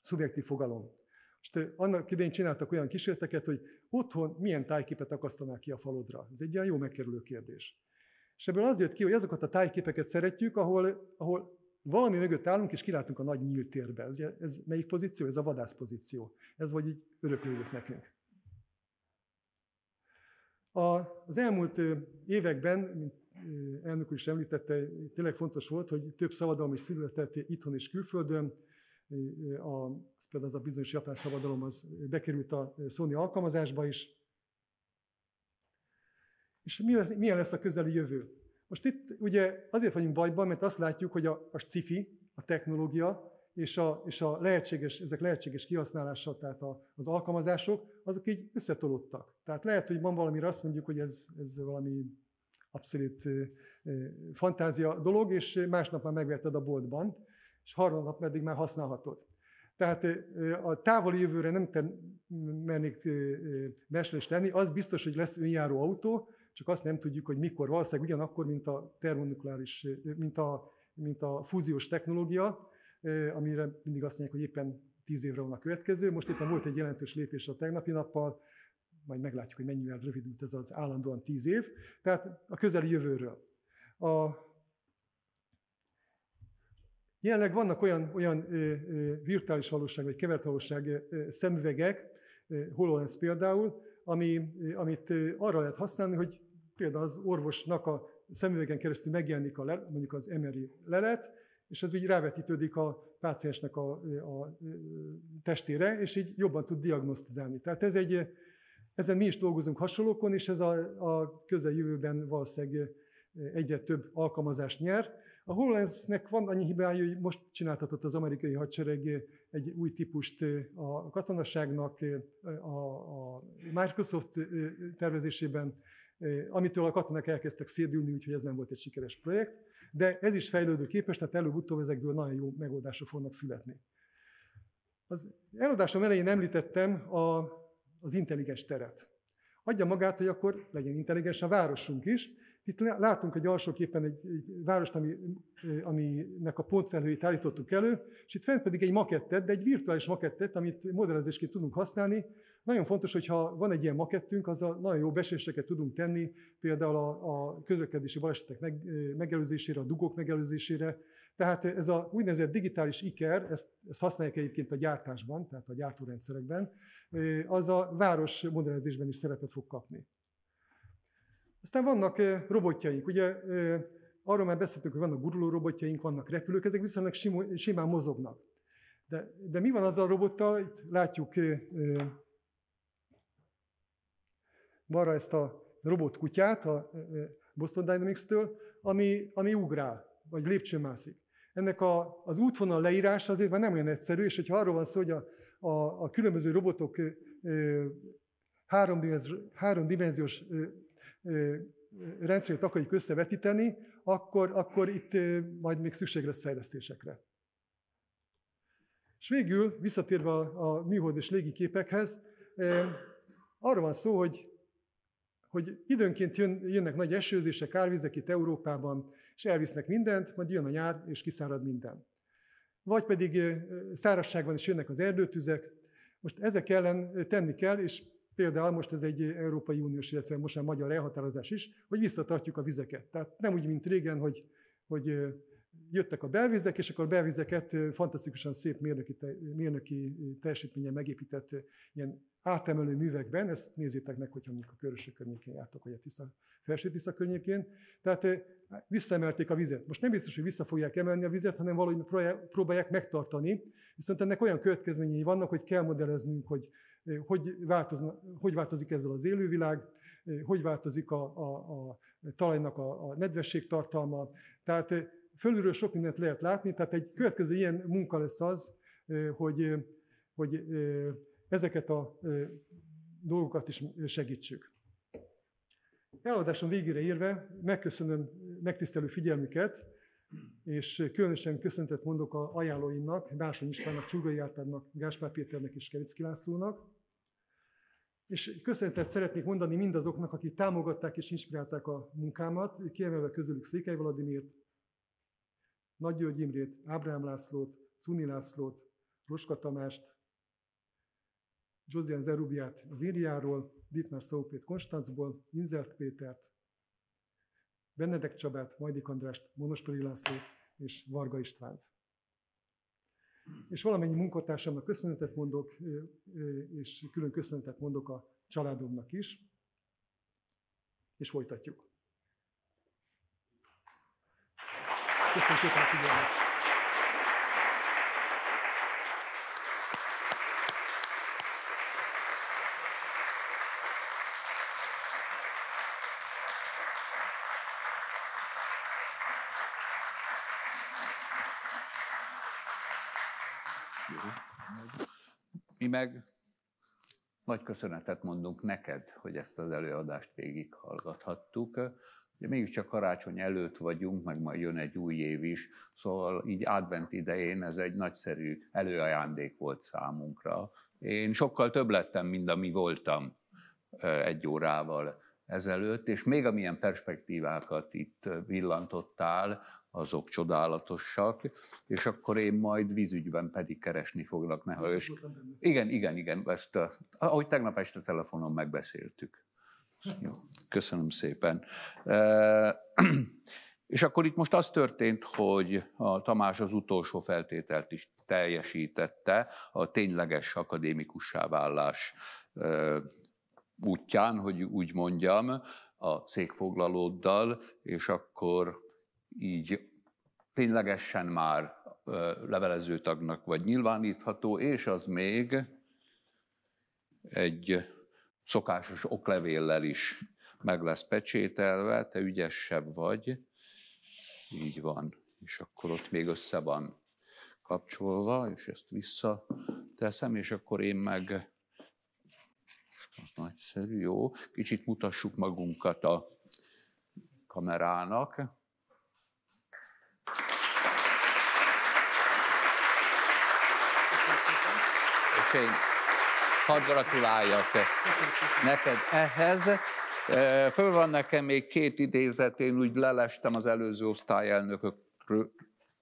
szubjektív fogalom. Most annak idején csináltak olyan kísérleteket, hogy otthon milyen tájképet akasztanák ki a falodra. Ez egy ilyen jó megkerülő kérdés. És ebből az jött ki, hogy azokat a tájképeket szeretjük, ahol, ahol valami mögött állunk, és kilátunk a nagy nyílt térbe. Ugye ez melyik pozíció? Ez a vadász pozíció. Ez vagy így öröklődött nekünk. A, az elmúlt években, mint elnök úr is említette, tényleg fontos volt, hogy több szabadalom is született itthon és külföldön. A, az például az a bizonyos japán szabadalom az bekerült a Sony alkalmazásba is. És mi lesz, milyen lesz a közeli jövő? Most itt ugye azért vagyunk bajban, mert azt látjuk, hogy a, a sci a technológia és a, és a lehetséges, ezek lehetséges kihasználása, tehát a, az alkalmazások, azok így összetolódtak. Tehát lehet, hogy van valami, azt mondjuk, hogy ez, ez valami abszolút fantázia dolog, és másnap már megvetted a boltban, és harmadnap pedig már használhatod. Tehát a távoli jövőre nem mernék meslést tenni, az biztos, hogy lesz önjáró autó, csak azt nem tudjuk, hogy mikor. Valószínűleg ugyanakkor, mint a termonukleáris, mint a, mint a fúziós technológia, amire mindig azt mondják, hogy éppen tíz évre van a következő. Most éppen volt egy jelentős lépés a tegnapi nappal, majd meglátjuk, hogy mennyivel rövidült ez az állandóan tíz év. Tehát a közeli jövőről. A Jelenleg vannak olyan, olyan virtuális valóság, vagy kevert valóság szemüvegek, HoloLens például, ami, amit arra lehet használni, hogy például az orvosnak a szemüvegen keresztül megjelenik a le, mondjuk az MRI lelet, és ez így rávetítődik a páciensnek a, a testére, és így jobban tud diagnosztizálni. Tehát ez egy, ezen mi is dolgozunk hasonlókon, és ez a, a közeljövőben valószínűleg egyre több alkalmazást nyer, a Hollandsnek van annyi hibája, hogy most csináltatott az amerikai hadsereg egy új típust a katonaságnak, a Microsoft tervezésében, amitől a katonák elkezdtek szédülni, úgyhogy ez nem volt egy sikeres projekt. De ez is fejlődő képes, tehát előbb-utóbb ezekből nagyon jó megoldások fognak születni. Az előadásom elején említettem a, az intelligens teret. Adja magát, hogy akkor legyen intelligens a városunk is, itt látunk egy alsóképpen egy, egy várost, ami, aminek a pontfelhőjét állítottuk elő, és itt fent pedig egy makettet, de egy virtuális makettet, amit modellezésként tudunk használni. Nagyon fontos, hogyha van egy ilyen makettünk, azzal nagyon jó beséseket tudunk tenni, például a, a közlekedési balesetek meg, megelőzésére, a dugók megelőzésére. Tehát ez a úgynevezett digitális iker, ezt, ezt használják egyébként a gyártásban, tehát a gyártórendszerekben, az a város modellezésben is szerepet fog kapni. Aztán vannak robotjaink, ugye arról már beszéltünk, hogy vannak guruló robotjaink, vannak repülők, ezek viszonylag simán mozognak. De, de mi van azzal a robottal? Itt látjuk balra ezt a robotkutyát a Boston Dynamics-től, ami, ami ugrál, vagy lépcsőmászik. Ennek a, az útvonal leírása azért már nem olyan egyszerű, és hogyha arról van szó, hogy a, a, a különböző robotok háromdimenziós, háromdimenziós rendszerét akarjuk összevetíteni, akkor, akkor itt majd még szükség lesz fejlesztésekre. És végül, visszatérve a, a műhold és légiképekhez, arra van szó, hogy, hogy időnként jön, jönnek nagy esőzések, árvizek itt Európában, és elvisznek mindent, majd jön a nyár, és kiszárad minden. Vagy pedig szárazságban is jönnek az erdőtüzek. Most ezek ellen tenni kell, és Például most ez egy Európai Uniós, illetve most már magyar elhatározás is, hogy visszatartjuk a vizeket. Tehát nem úgy, mint régen, hogy, hogy jöttek a belvizek, és akkor a belvizeket fantasztikusan szép mérnöki, mérnöki teljesítménye megépített ilyen átemelő művekben, ezt nézzétek meg, hogyha mondjuk a körös környékén jártok, vagy a Tisza, felső Tisza környékén. Tehát visszaemelték a vizet. Most nem biztos, hogy vissza fogják emelni a vizet, hanem valahogy próbálják megtartani, viszont ennek olyan következményei vannak, hogy kell modelleznünk, hogy hogy, változna, hogy változik ezzel az élővilág, hogy változik a, a, a talajnak a, a nedvesség tartalma. Tehát fölülről sok mindent lehet látni, tehát egy következő ilyen munka lesz az, hogy, hogy ezeket a dolgokat is segítsük. Eladásom végére érve megköszönöm megtisztelő figyelmüket, és különösen köszöntet mondok a ajánlóimnak, Básony Istvánnak, Csurgai Árpádnak, Gáspár Péternek és Kevicki Lászlónak. És köszönetet szeretnék mondani mindazoknak, akik támogatták és inspirálták a munkámat, kiemelve közülük Székely Vladimírt, Nagy György Imrét, Ábrám Lászlót, Cuni Lászlót, Roska Tamást, Josian Zerubiát az Ériáról, Dietmar Szaupét Konstancból, Inzert Pétert, Benedek Csabát, Majdik Andrást, Monostori Lászlót és Varga Istvánt. És valamennyi munkatársamnak köszönetet mondok, és külön köszönetet mondok a családomnak is. És folytatjuk. Köszönöm szépen a figyelmet! meg nagy köszönetet mondunk neked, hogy ezt az előadást végighallgathattuk. Ugye mégiscsak karácsony előtt vagyunk, meg majd jön egy új év is, szóval így advent idején ez egy nagyszerű előajándék volt számunkra. Én sokkal több lettem, mint ami voltam egy órával ezelőtt, és még amilyen perspektívákat itt villantottál, azok csodálatosak, és akkor én majd vízügyben pedig keresni foglak. Neha és... Igen, igen, igen, ezt, eh, ahogy tegnap este telefonon megbeszéltük. Jó, köszönöm szépen. Eh, és akkor itt most az történt, hogy a Tamás az utolsó feltételt is teljesítette, a tényleges akadémikussá válás eh, útján, hogy úgy mondjam, a székfoglalóddal, és akkor így ténylegesen már levelező tagnak vagy nyilvánítható, és az még egy szokásos oklevéllel is meg lesz pecsételve, te ügyesebb vagy, így van, és akkor ott még össze van kapcsolva, és ezt visszateszem, és akkor én meg az nagyszerű, jó. Kicsit mutassuk magunkat a kamerának. És én hadd gratuláljak neked ehhez. Föl van nekem még két idézet, én úgy lelestem az előző osztályelnökök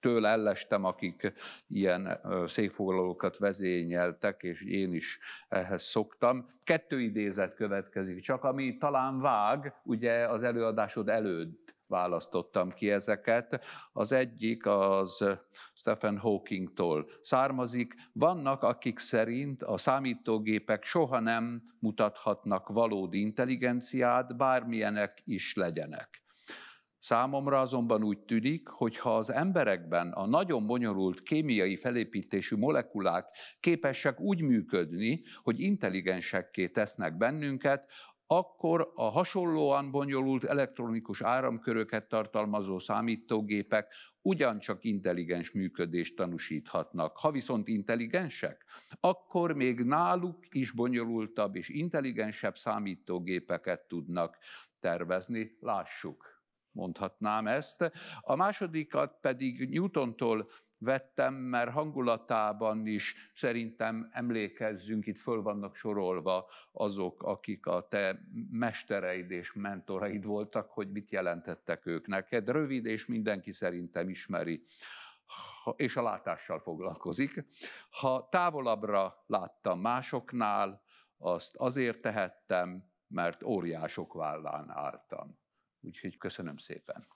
től ellestem, akik ilyen székfoglalókat vezényeltek, és én is ehhez szoktam. Kettő idézet következik csak, ami talán vág, ugye az előadásod előtt választottam ki ezeket. Az egyik az Stephen Hawkingtól származik. Vannak, akik szerint a számítógépek soha nem mutathatnak valódi intelligenciát, bármilyenek is legyenek. Számomra azonban úgy tűnik, hogy ha az emberekben a nagyon bonyolult kémiai felépítésű molekulák képesek úgy működni, hogy intelligensekké tesznek bennünket, akkor a hasonlóan bonyolult elektronikus áramköröket tartalmazó számítógépek ugyancsak intelligens működést tanúsíthatnak. Ha viszont intelligensek, akkor még náluk is bonyolultabb és intelligensebb számítógépeket tudnak tervezni. Lássuk! mondhatnám ezt. A másodikat pedig Newtontól vettem, mert hangulatában is szerintem emlékezzünk, itt föl vannak sorolva azok, akik a te mestereid és mentoraid voltak, hogy mit jelentettek ők neked. Rövid, és mindenki szerintem ismeri és a látással foglalkozik. Ha távolabbra láttam másoknál, azt azért tehettem, mert óriások vállán álltam. Úgyhogy köszönöm szépen.